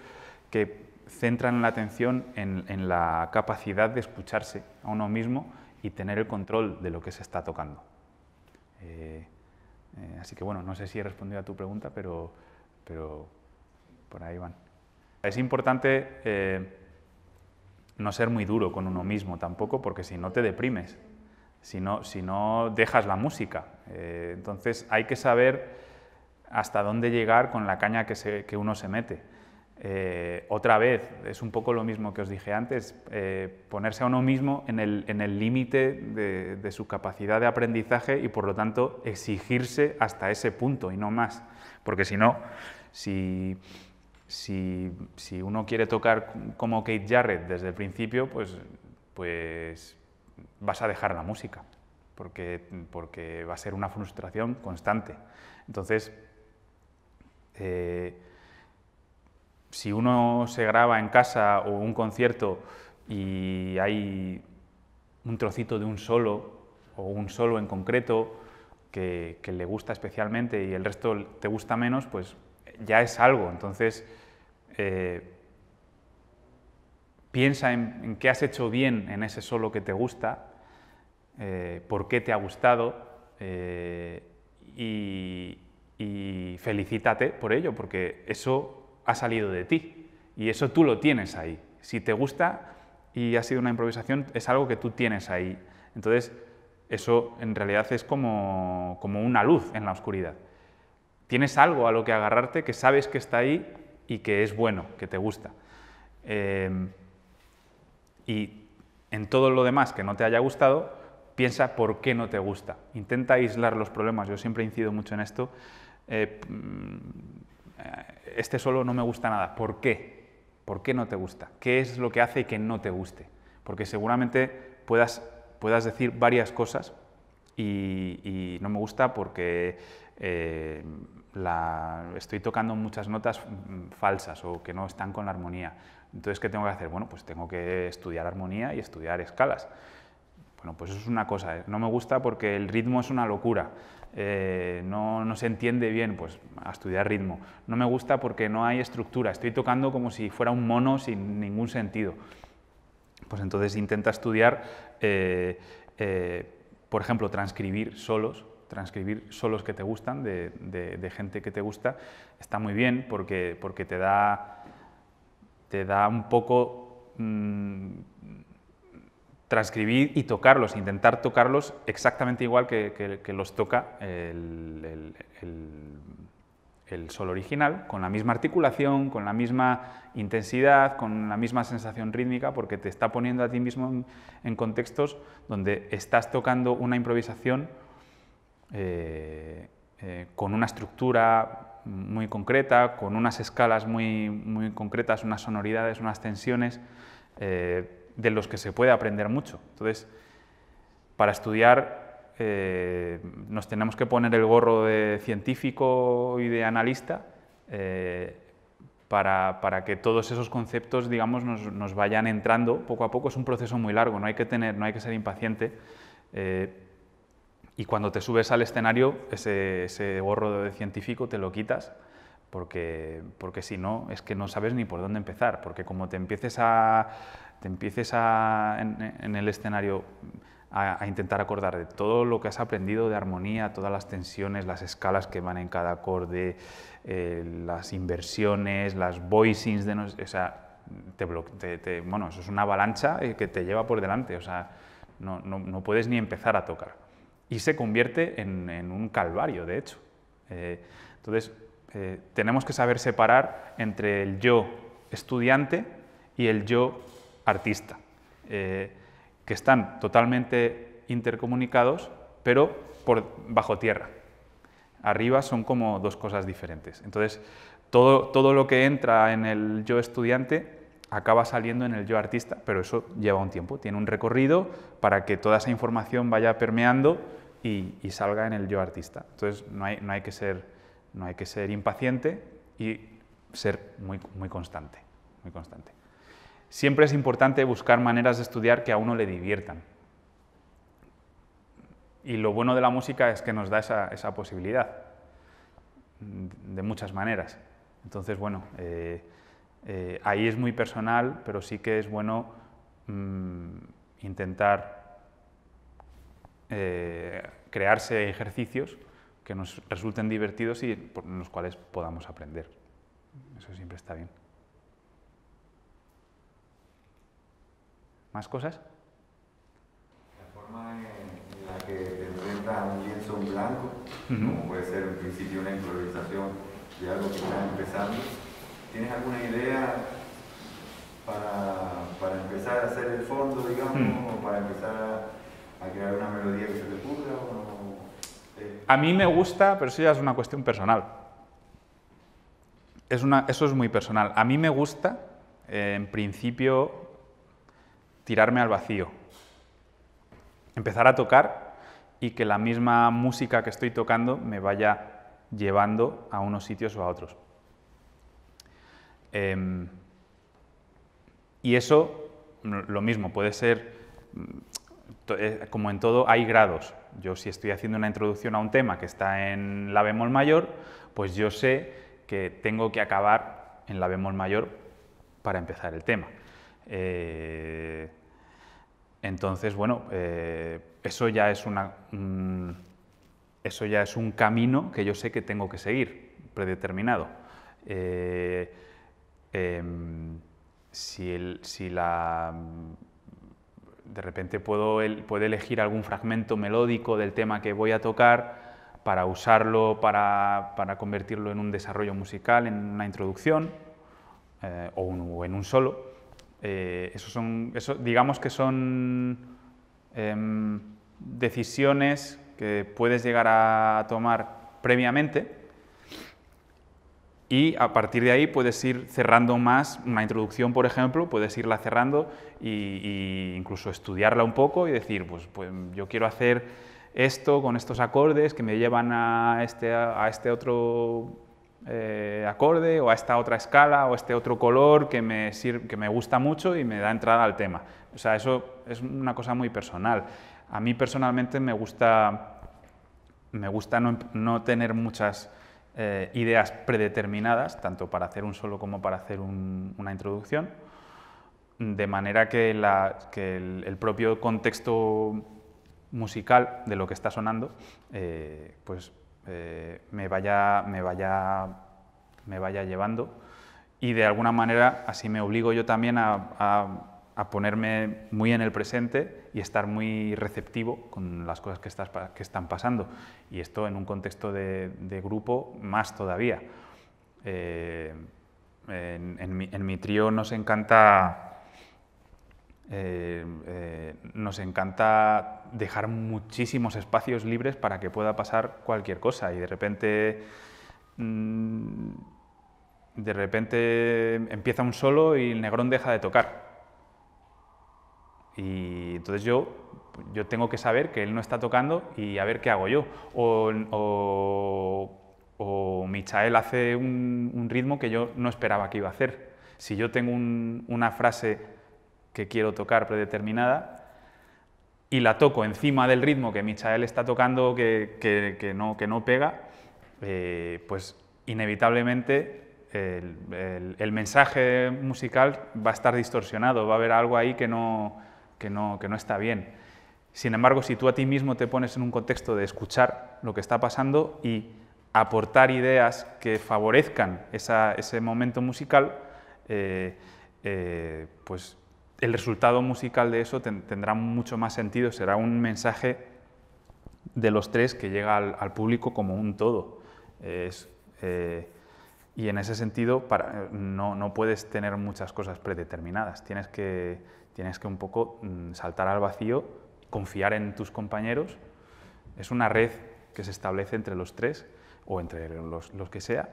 que centran la atención en, en, la capacidad de escucharse a uno mismo y tener el control de lo que se está tocando. Eh, eh, así que bueno, no sé si he respondido a tu pregunta, pero, pero por ahí van. Es importante... Eh, no ser muy duro con uno mismo tampoco, porque si no te deprimes, si no, si no dejas la música. Eh, entonces hay que saber hasta dónde llegar con la caña que, uno se mete. Eh, otra vez, es un poco lo mismo que os dije antes, eh, ponerse a uno mismo en el límite de, de, su capacidad de aprendizaje y por lo tanto exigirse hasta ese punto y no más. Porque si no, si si, uno quiere tocar como Kate Jarrett desde el principio, pues, pues vas a dejar la música, porque, va a ser una frustración constante. Entonces, eh, si uno se graba en casa o un concierto y hay un trocito de un solo o un solo en concreto que, que le gusta especialmente y el resto te gusta menos, pues ya es algo. Entonces, eh, piensa en, qué has hecho bien en ese solo que te gusta, eh, por qué te ha gustado eh, y, y felicítate por ello, porque eso ha salido de ti y eso tú lo tienes ahí. Si te gusta y ha sido una improvisación, es algo que tú tienes ahí. Entonces, eso en realidad es como, como una luz en la oscuridad. Tienes algo a lo que agarrarte que sabes que está ahí y que es bueno, que te gusta. Em, y en todo lo demás que no te haya gustado, piensa por qué no te gusta. Intenta aislar los problemas. Yo siempre incido mucho en esto. Eh, mm, este solo no me gusta nada. ¿Por qué? ¿Por qué no te gusta? ¿Qué es lo que hace que no te guste? Porque seguramente puedas, puedas decir varias cosas y, no me gusta porque eh, la, estoy tocando muchas notas mm, falsas o que no están con la armonía. Entonces, ¿qué tengo que hacer? Bueno, pues tengo que estudiar armonía y estudiar escalas. Bueno, pues eso es una cosa. ¿eh? No me gusta porque el ritmo es una locura. Eh, no, no, se entiende bien, pues a estudiar ritmo. No me gusta porque no hay estructura. Estoy tocando como si fuera un mono sin ningún sentido. Pues entonces intenta estudiar, eh, por ejemplo, transcribir solos transcribir solos que te gustan, de, gente que te gusta, está muy bien porque, te, da, un poco mm, transcribir y tocarlos, intentar tocarlos exactamente igual que, los toca el, el, sol original, con la misma articulación, con la misma intensidad, con la misma sensación rítmica, porque te está poniendo a ti mismo en contextos donde estás tocando una improvisación eh, eh, con una estructura muy concreta, con unas escalas muy, muy concretas, unas sonoridades, unas tensiones, eh, de los que se puede aprender mucho. Entonces, para estudiar nos tenemos que poner el gorro de científico y de analista para, para, que todos esos conceptos, digamos, nos, nos, vayan entrando poco a poco. Es un proceso muy largo, no hay que, tener, no hay que ser impaciente. Y cuando te subes al escenario, ese, gorro de científico te lo quitas, porque, porque si no, es que no sabes ni por dónde empezar, porque como te empieces a, te empieces a, en, el escenario a, intentar acordar de todo lo que has aprendido de armonía, todas las tensiones, las escalas que van en cada acorde, eh, las inversiones, las voicings, de o sea, bueno, eso es una avalancha eh, que te lleva por delante, o sea, no, no, no puedes ni empezar a tocar y se convierte en, un calvario, de hecho. Eh, entonces, eh, tenemos que saber separar entre el yo estudiante y el yo artista, eh, que están totalmente intercomunicados, pero por, bajo tierra. Arriba son como dos cosas diferentes. Entonces, todo, todo lo que entra en el yo estudiante acaba saliendo en el yo artista, pero eso lleva un tiempo, tiene un recorrido para que toda esa información vaya permeando y, salga en el yo artista. Entonces no hay, no hay, que, ser, no hay que ser impaciente y ser muy, muy constante, muy constante. Siempre es importante buscar maneras de estudiar que a uno le diviertan. Y lo bueno de la música es que nos da esa, esa posibilidad de muchas maneras. Entonces, bueno, eh, eh, ahí es muy personal, pero sí que es bueno mm, intentar eh, crearse ejercicios que nos resulten divertidos y por los cuales podamos aprender. Eso siempre está bien. ¿Más cosas? La forma en la que te enfrentas un lienzo blanco, como puede ser en principio una improvisación de algo que está empezando, ¿tienes alguna idea para, para empezar a hacer el fondo, digamos, o para empezar a a una melodía que se eh, A mí me gusta, pero eso ya es una cuestión personal. Es una, eso es muy personal. A mí me gusta, eh, en principio, tirarme al vacío. Empezar a tocar y que la misma música que estoy tocando me vaya llevando a unos sitios o a otros. Em, y eso, lo mismo, puede ser eh, como en todo, hay grados. Yo si estoy haciendo una introducción a un tema que está en la bemol mayor, pues yo sé que tengo que acabar en la bemol mayor para empezar el tema. Eh, entonces, bueno, eh, eso, ya es una, eso ya es un camino que yo sé que tengo que seguir, predeterminado. Em, si la de repente puedo, elegir algún fragmento melódico del tema que voy a tocar para usarlo, para, convertirlo en un desarrollo musical, en una introducción eh, o, en un solo. Eh, son, eso, digamos que son em, decisiones que puedes llegar a tomar previamente y a partir de ahí puedes ir cerrando más una introducción, por ejemplo, puedes irla cerrando e incluso estudiarla un poco y decir, pues, pues, yo quiero hacer esto con estos acordes que me llevan a este, este otro eh, acorde o a esta otra escala o este otro color que me, que me gusta mucho y me da entrada al tema. O sea, eso es una cosa muy personal. A mí personalmente me gusta, me gusta no tener muchas eh, ideas predeterminadas, tanto para hacer un solo como para hacer una introducción, de manera que, la, el, propio contexto musical de lo que está sonando eh, pues, eh, me, vaya, me, vaya, me vaya llevando y de alguna manera así me obligo yo también a a ponerme muy en el presente y estar muy receptivo con las cosas que, están pasando. Y esto en un contexto de, grupo más todavía. Eh, en, mi, trío nos encanta... Eh, eh, nos encanta dejar muchísimos espacios libres para que pueda pasar cualquier cosa y de repente mm, de repente empieza un solo y el negrón deja de tocar y entonces yo, yo tengo que saber que él no está tocando y a ver qué hago yo. O, o, o Michael hace un, ritmo que yo no esperaba que iba a hacer. Si yo tengo una frase que quiero tocar predeterminada y la toco encima del ritmo que Michael está tocando que, no, que no pega, eh, pues inevitablemente el, mensaje musical va a estar distorsionado, va a haber algo ahí que no, que no, que no está bien. Sin embargo, si tú a ti mismo te pones en un contexto de escuchar lo que está pasando y aportar ideas que favorezcan ese momento musical, eh, eh, pues el resultado musical de eso tendrá mucho más sentido, será un mensaje de los tres que llega al, público como un todo. Eh, y en ese sentido para, eh, no, no, puedes tener muchas cosas predeterminadas, tienes que, tienes que un poco mm, saltar al vacío, confiar en tus compañeros, es una red que se establece entre los tres o entre los, los que sea,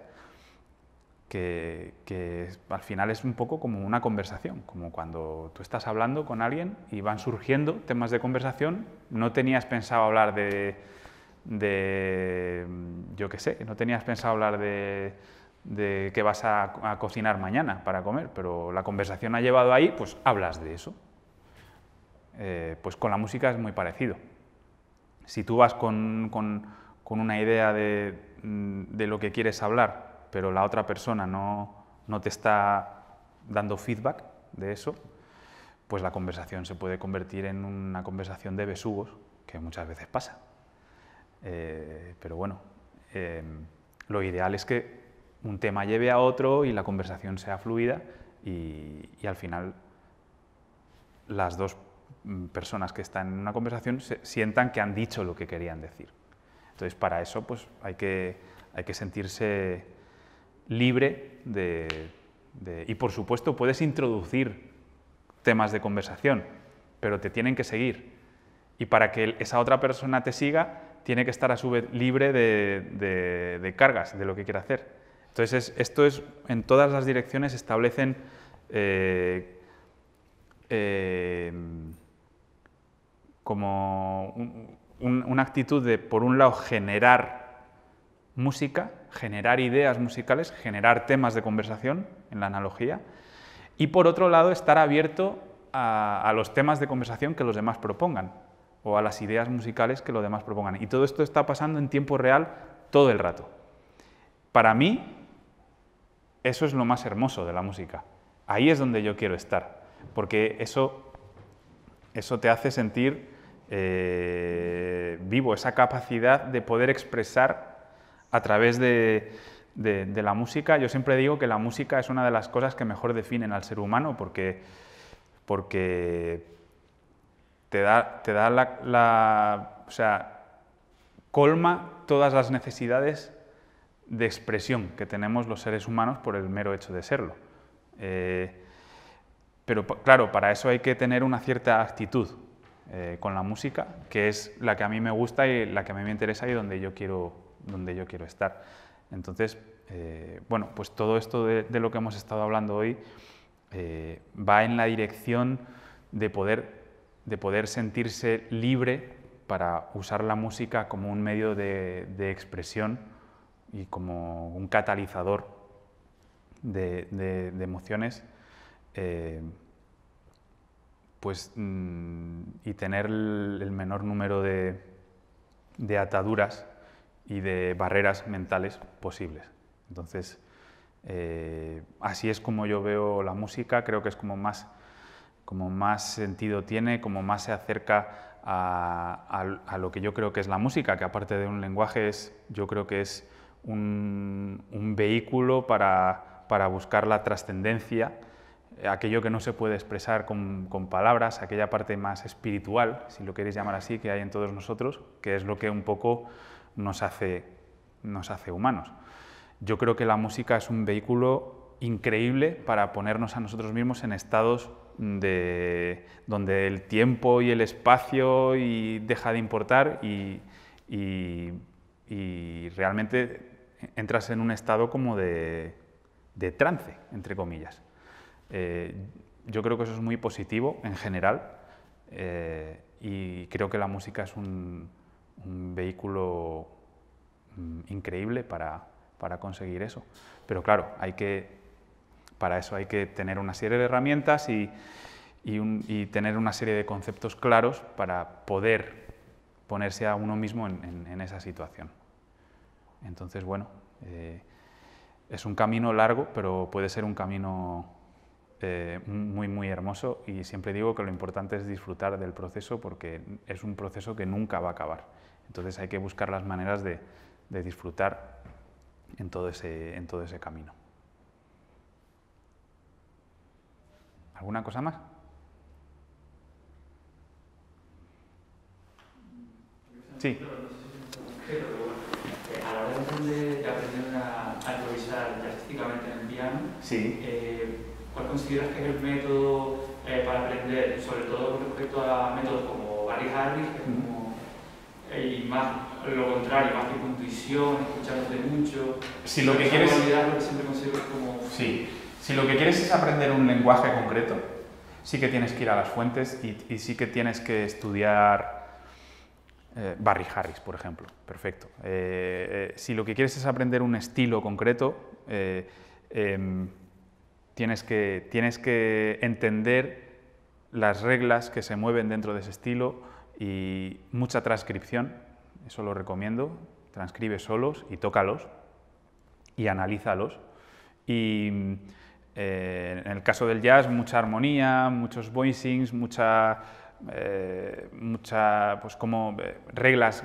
que, que, al final es un poco como una conversación, como cuando tú estás hablando con alguien y van surgiendo temas de conversación, no tenías pensado hablar de, de yo qué sé, no tenías pensado hablar de de qué vas a, cocinar mañana para comer, pero la conversación ha llevado ahí, pues hablas de eso. Eh, pues con la música es muy parecido. Si tú vas con, una idea mm, de, lo que quieres hablar, pero la otra persona no, no te está dando feedback de eso, pues la conversación se puede convertir en una conversación de besugos, que muchas veces pasa. Eh, pero bueno, eh, lo ideal es que un tema lleve a otro y la conversación sea fluida y, al final las dos mm, personas que están en una conversación se, sientan que han dicho lo que querían decir. Entonces, para eso pues, hay, que, hay que sentirse libre de, Y por supuesto, puedes introducir temas de conversación, pero te tienen que seguir. Y para que esa otra persona te siga, tiene que estar a su vez libre de, de cargas, de lo que quiere hacer. Entonces, esto es, en todas las direcciones establecen eh, eh, como una actitud de, por un lado, generar música, generar ideas musicales, generar temas de conversación, en la analogía, y por otro lado, estar abierto a, a los temas de conversación que los demás propongan o a las ideas musicales que los demás propongan. Y todo esto está pasando en tiempo real todo el rato. Para mí, eso es lo más hermoso de la música. Ahí es donde yo quiero estar, porque eso, eso te hace sentir eh, vivo, esa capacidad de poder expresar a través de, la música. Yo siempre digo que la música es una de las cosas que mejor definen al ser humano porque, te da, la, la o sea, colma todas las necesidades de expresión que tenemos los seres humanos por el mero hecho de serlo. Eh, pero claro, para eso hay que tener una cierta actitud eh, con la música, que es la que a mí me gusta y la que a mí me interesa y donde yo quiero, donde yo quiero estar. Entonces, eh, bueno, pues todo esto de, lo que hemos estado hablando hoy va en la dirección de poder, de poder sentirse libre para usar la música como un medio de, de expresión y como un catalizador de, emociones, eh, pues, mm, y tener el, menor número de, ataduras y de barreras mentales posibles. Entonces, eh, así es como yo veo la música, creo que es como más, como más sentido tiene, como más se acerca a, a, lo que yo creo que es la música, que aparte de un lenguaje es, yo creo que es un, vehículo para, para, buscar la trascendencia, eh, aquello que no se puede expresar con, con, palabras, aquella parte más espiritual, si lo queréis llamar así, que hay en todos nosotros, que es lo que un poco nos hace, nos hace humanos. Yo creo que la música es un vehículo increíble para ponernos a nosotros mismos en estados de, donde el tiempo y el espacio y deja de importar y, y, y realmente entras en un estado como de, trance, entre comillas. Eh, yo creo que eso es muy positivo en general eh, y creo que la música es un, vehículo mm, increíble para, conseguir eso. Pero claro, hay que, para eso hay que tener una serie de herramientas y, tener una serie de conceptos claros para poder ponerse a uno mismo en esa situación. Entonces, bueno, eh, es un camino largo, pero puede ser un camino eh, muy, muy hermoso y siempre digo que lo importante es disfrutar del proceso porque es un proceso que nunca va a acabar. Entonces hay que buscar las maneras de, disfrutar en todo, en todo ese camino. ¿Alguna cosa más? Sí de aprender a, improvisar jazzísticamente en el piano, sí. Eh, ¿cuál consideras que es el método eh, para aprender, sobre todo con respecto a métodos como Barry Harris, que es como, eh, y más lo contrario, más que con intuición, escuchándote mucho? Si lo que quieres... si lo que quieres es aprender un lenguaje concreto, sí que tienes que ir a las fuentes y sí que tienes que estudiar eh, Barry Harris, por ejemplo, perfecto. Eh, eh, si lo que quieres es aprender un estilo concreto, em, tienes que, tienes, que, entender las reglas que se mueven dentro de ese estilo y mucha transcripción, eso lo recomiendo, transcribe solos y tócalos y analízalos. Y en el caso del jazz, mucha armonía, muchos voicings, mucha eh, muchas pues, eh, reglas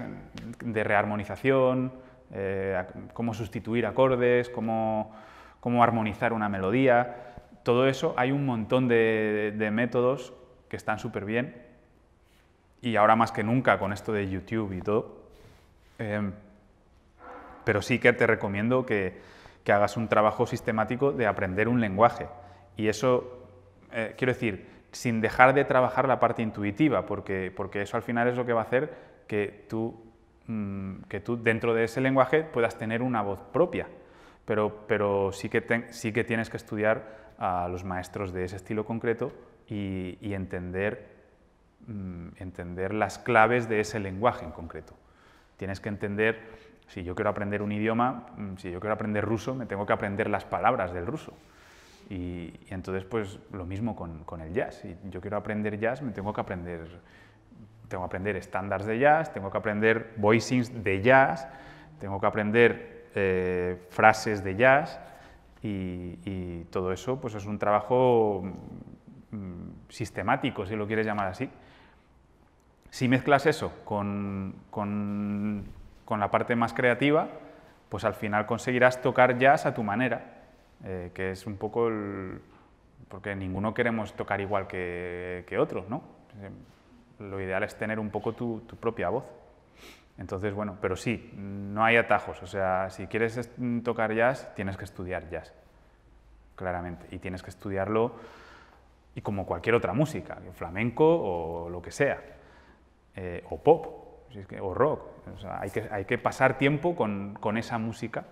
de rearmonización, eh, cómo sustituir acordes, cómo, armonizar una melodía. Todo eso, hay un montón de, métodos que están súper bien y ahora más que nunca con esto de YouTube y todo. Em, pero sí que te recomiendo que, que hagas un trabajo sistemático de aprender un lenguaje. Y eso, quiero decir, sin dejar de trabajar la parte intuitiva, porque, eso al final es lo que va a hacer que tú, mm, dentro de ese lenguaje puedas tener una voz propia. Pero, sí, que tienes que estudiar a los maestros de ese estilo concreto y, entender, mm, entender las claves de ese lenguaje en concreto. Tienes que entender, si yo quiero aprender un idioma, mm, si yo quiero aprender ruso, me tengo que aprender las palabras del ruso. Y, entonces, pues lo mismo con, el jazz. Si yo quiero aprender jazz, me tengo que aprender, tengo que aprender estándares de jazz, tengo que aprender voicings de jazz, tengo que aprender eh, frases de jazz y, todo eso, pues es un trabajo mm, sistemático, si lo quieres llamar así. Si mezclas eso con, con la parte más creativa, pues al final conseguirás tocar jazz a tu manera eh, que es un poco porque ninguno queremos tocar igual que, que otro, ¿no? Eh, lo ideal es tener un poco tu, propia voz. Entonces, bueno, pero sí, no hay atajos, o sea, si quieres mm, tocar jazz, tienes que estudiar jazz, claramente, y tienes que estudiarlo y como cualquier otra música, flamenco o lo que sea, eh, o pop, o rock, o sea, hay, que, hay que pasar tiempo con, con esa música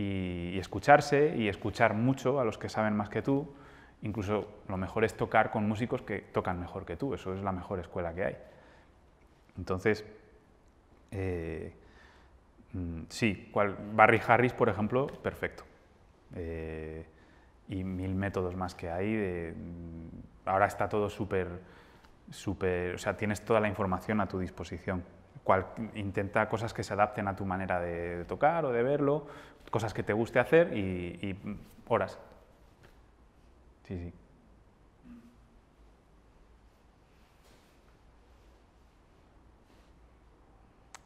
y, escucharse y escuchar mucho a los que saben más que tú. Incluso lo mejor es tocar con músicos que tocan mejor que tú, eso es la mejor escuela que hay. Entonces, eh, mm, sí, Barry Harris, por ejemplo, perfecto. Eh, y mil métodos más que hay. Mm, ahora está todo súper, súper, o sea, tienes toda la información a tu disposición. intenta cosas que se adapten a tu manera de tocar o de verlo cosas que te guste hacer y, horas. Sí,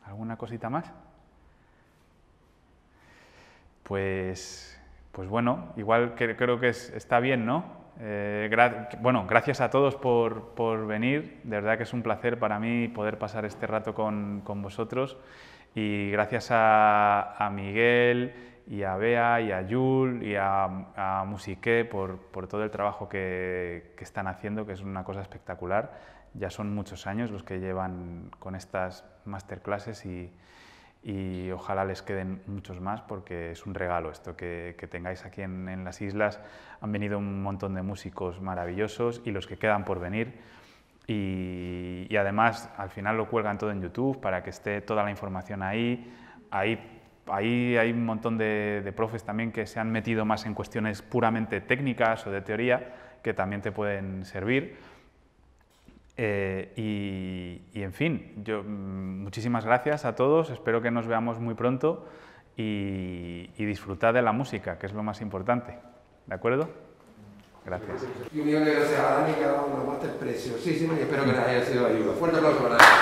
¿Alguna cosita más? Pues, pues bueno, igual creo que está bien, ¿no? Eh, bueno, gracias a todos por, por, venir. De verdad que es un placer para mí poder pasar este rato con, vosotros. Y gracias a Miguel y a Bea y a Yul y a, Musique por, todo el trabajo que, están haciendo, que es una cosa espectacular. Ya son muchos años los que llevan con estas masterclasses y, y ojalá les queden muchos más porque es un regalo esto que, tengáis aquí en, las islas. Han venido un montón de músicos maravillosos y los que quedan por venir. Y, además al final lo cuelgan todo en YouTube para que esté toda la información ahí. Ahí Ahí hay un montón de, profes también que se han metido más en cuestiones puramente técnicas o de teoría que también te pueden servir. Eh, y, en fin, yo, mm, muchísimas gracias a todos, espero que nos veamos muy pronto y, disfrutad de la música, que es lo más importante. ¿De acuerdo? Gracias. gracias espero haya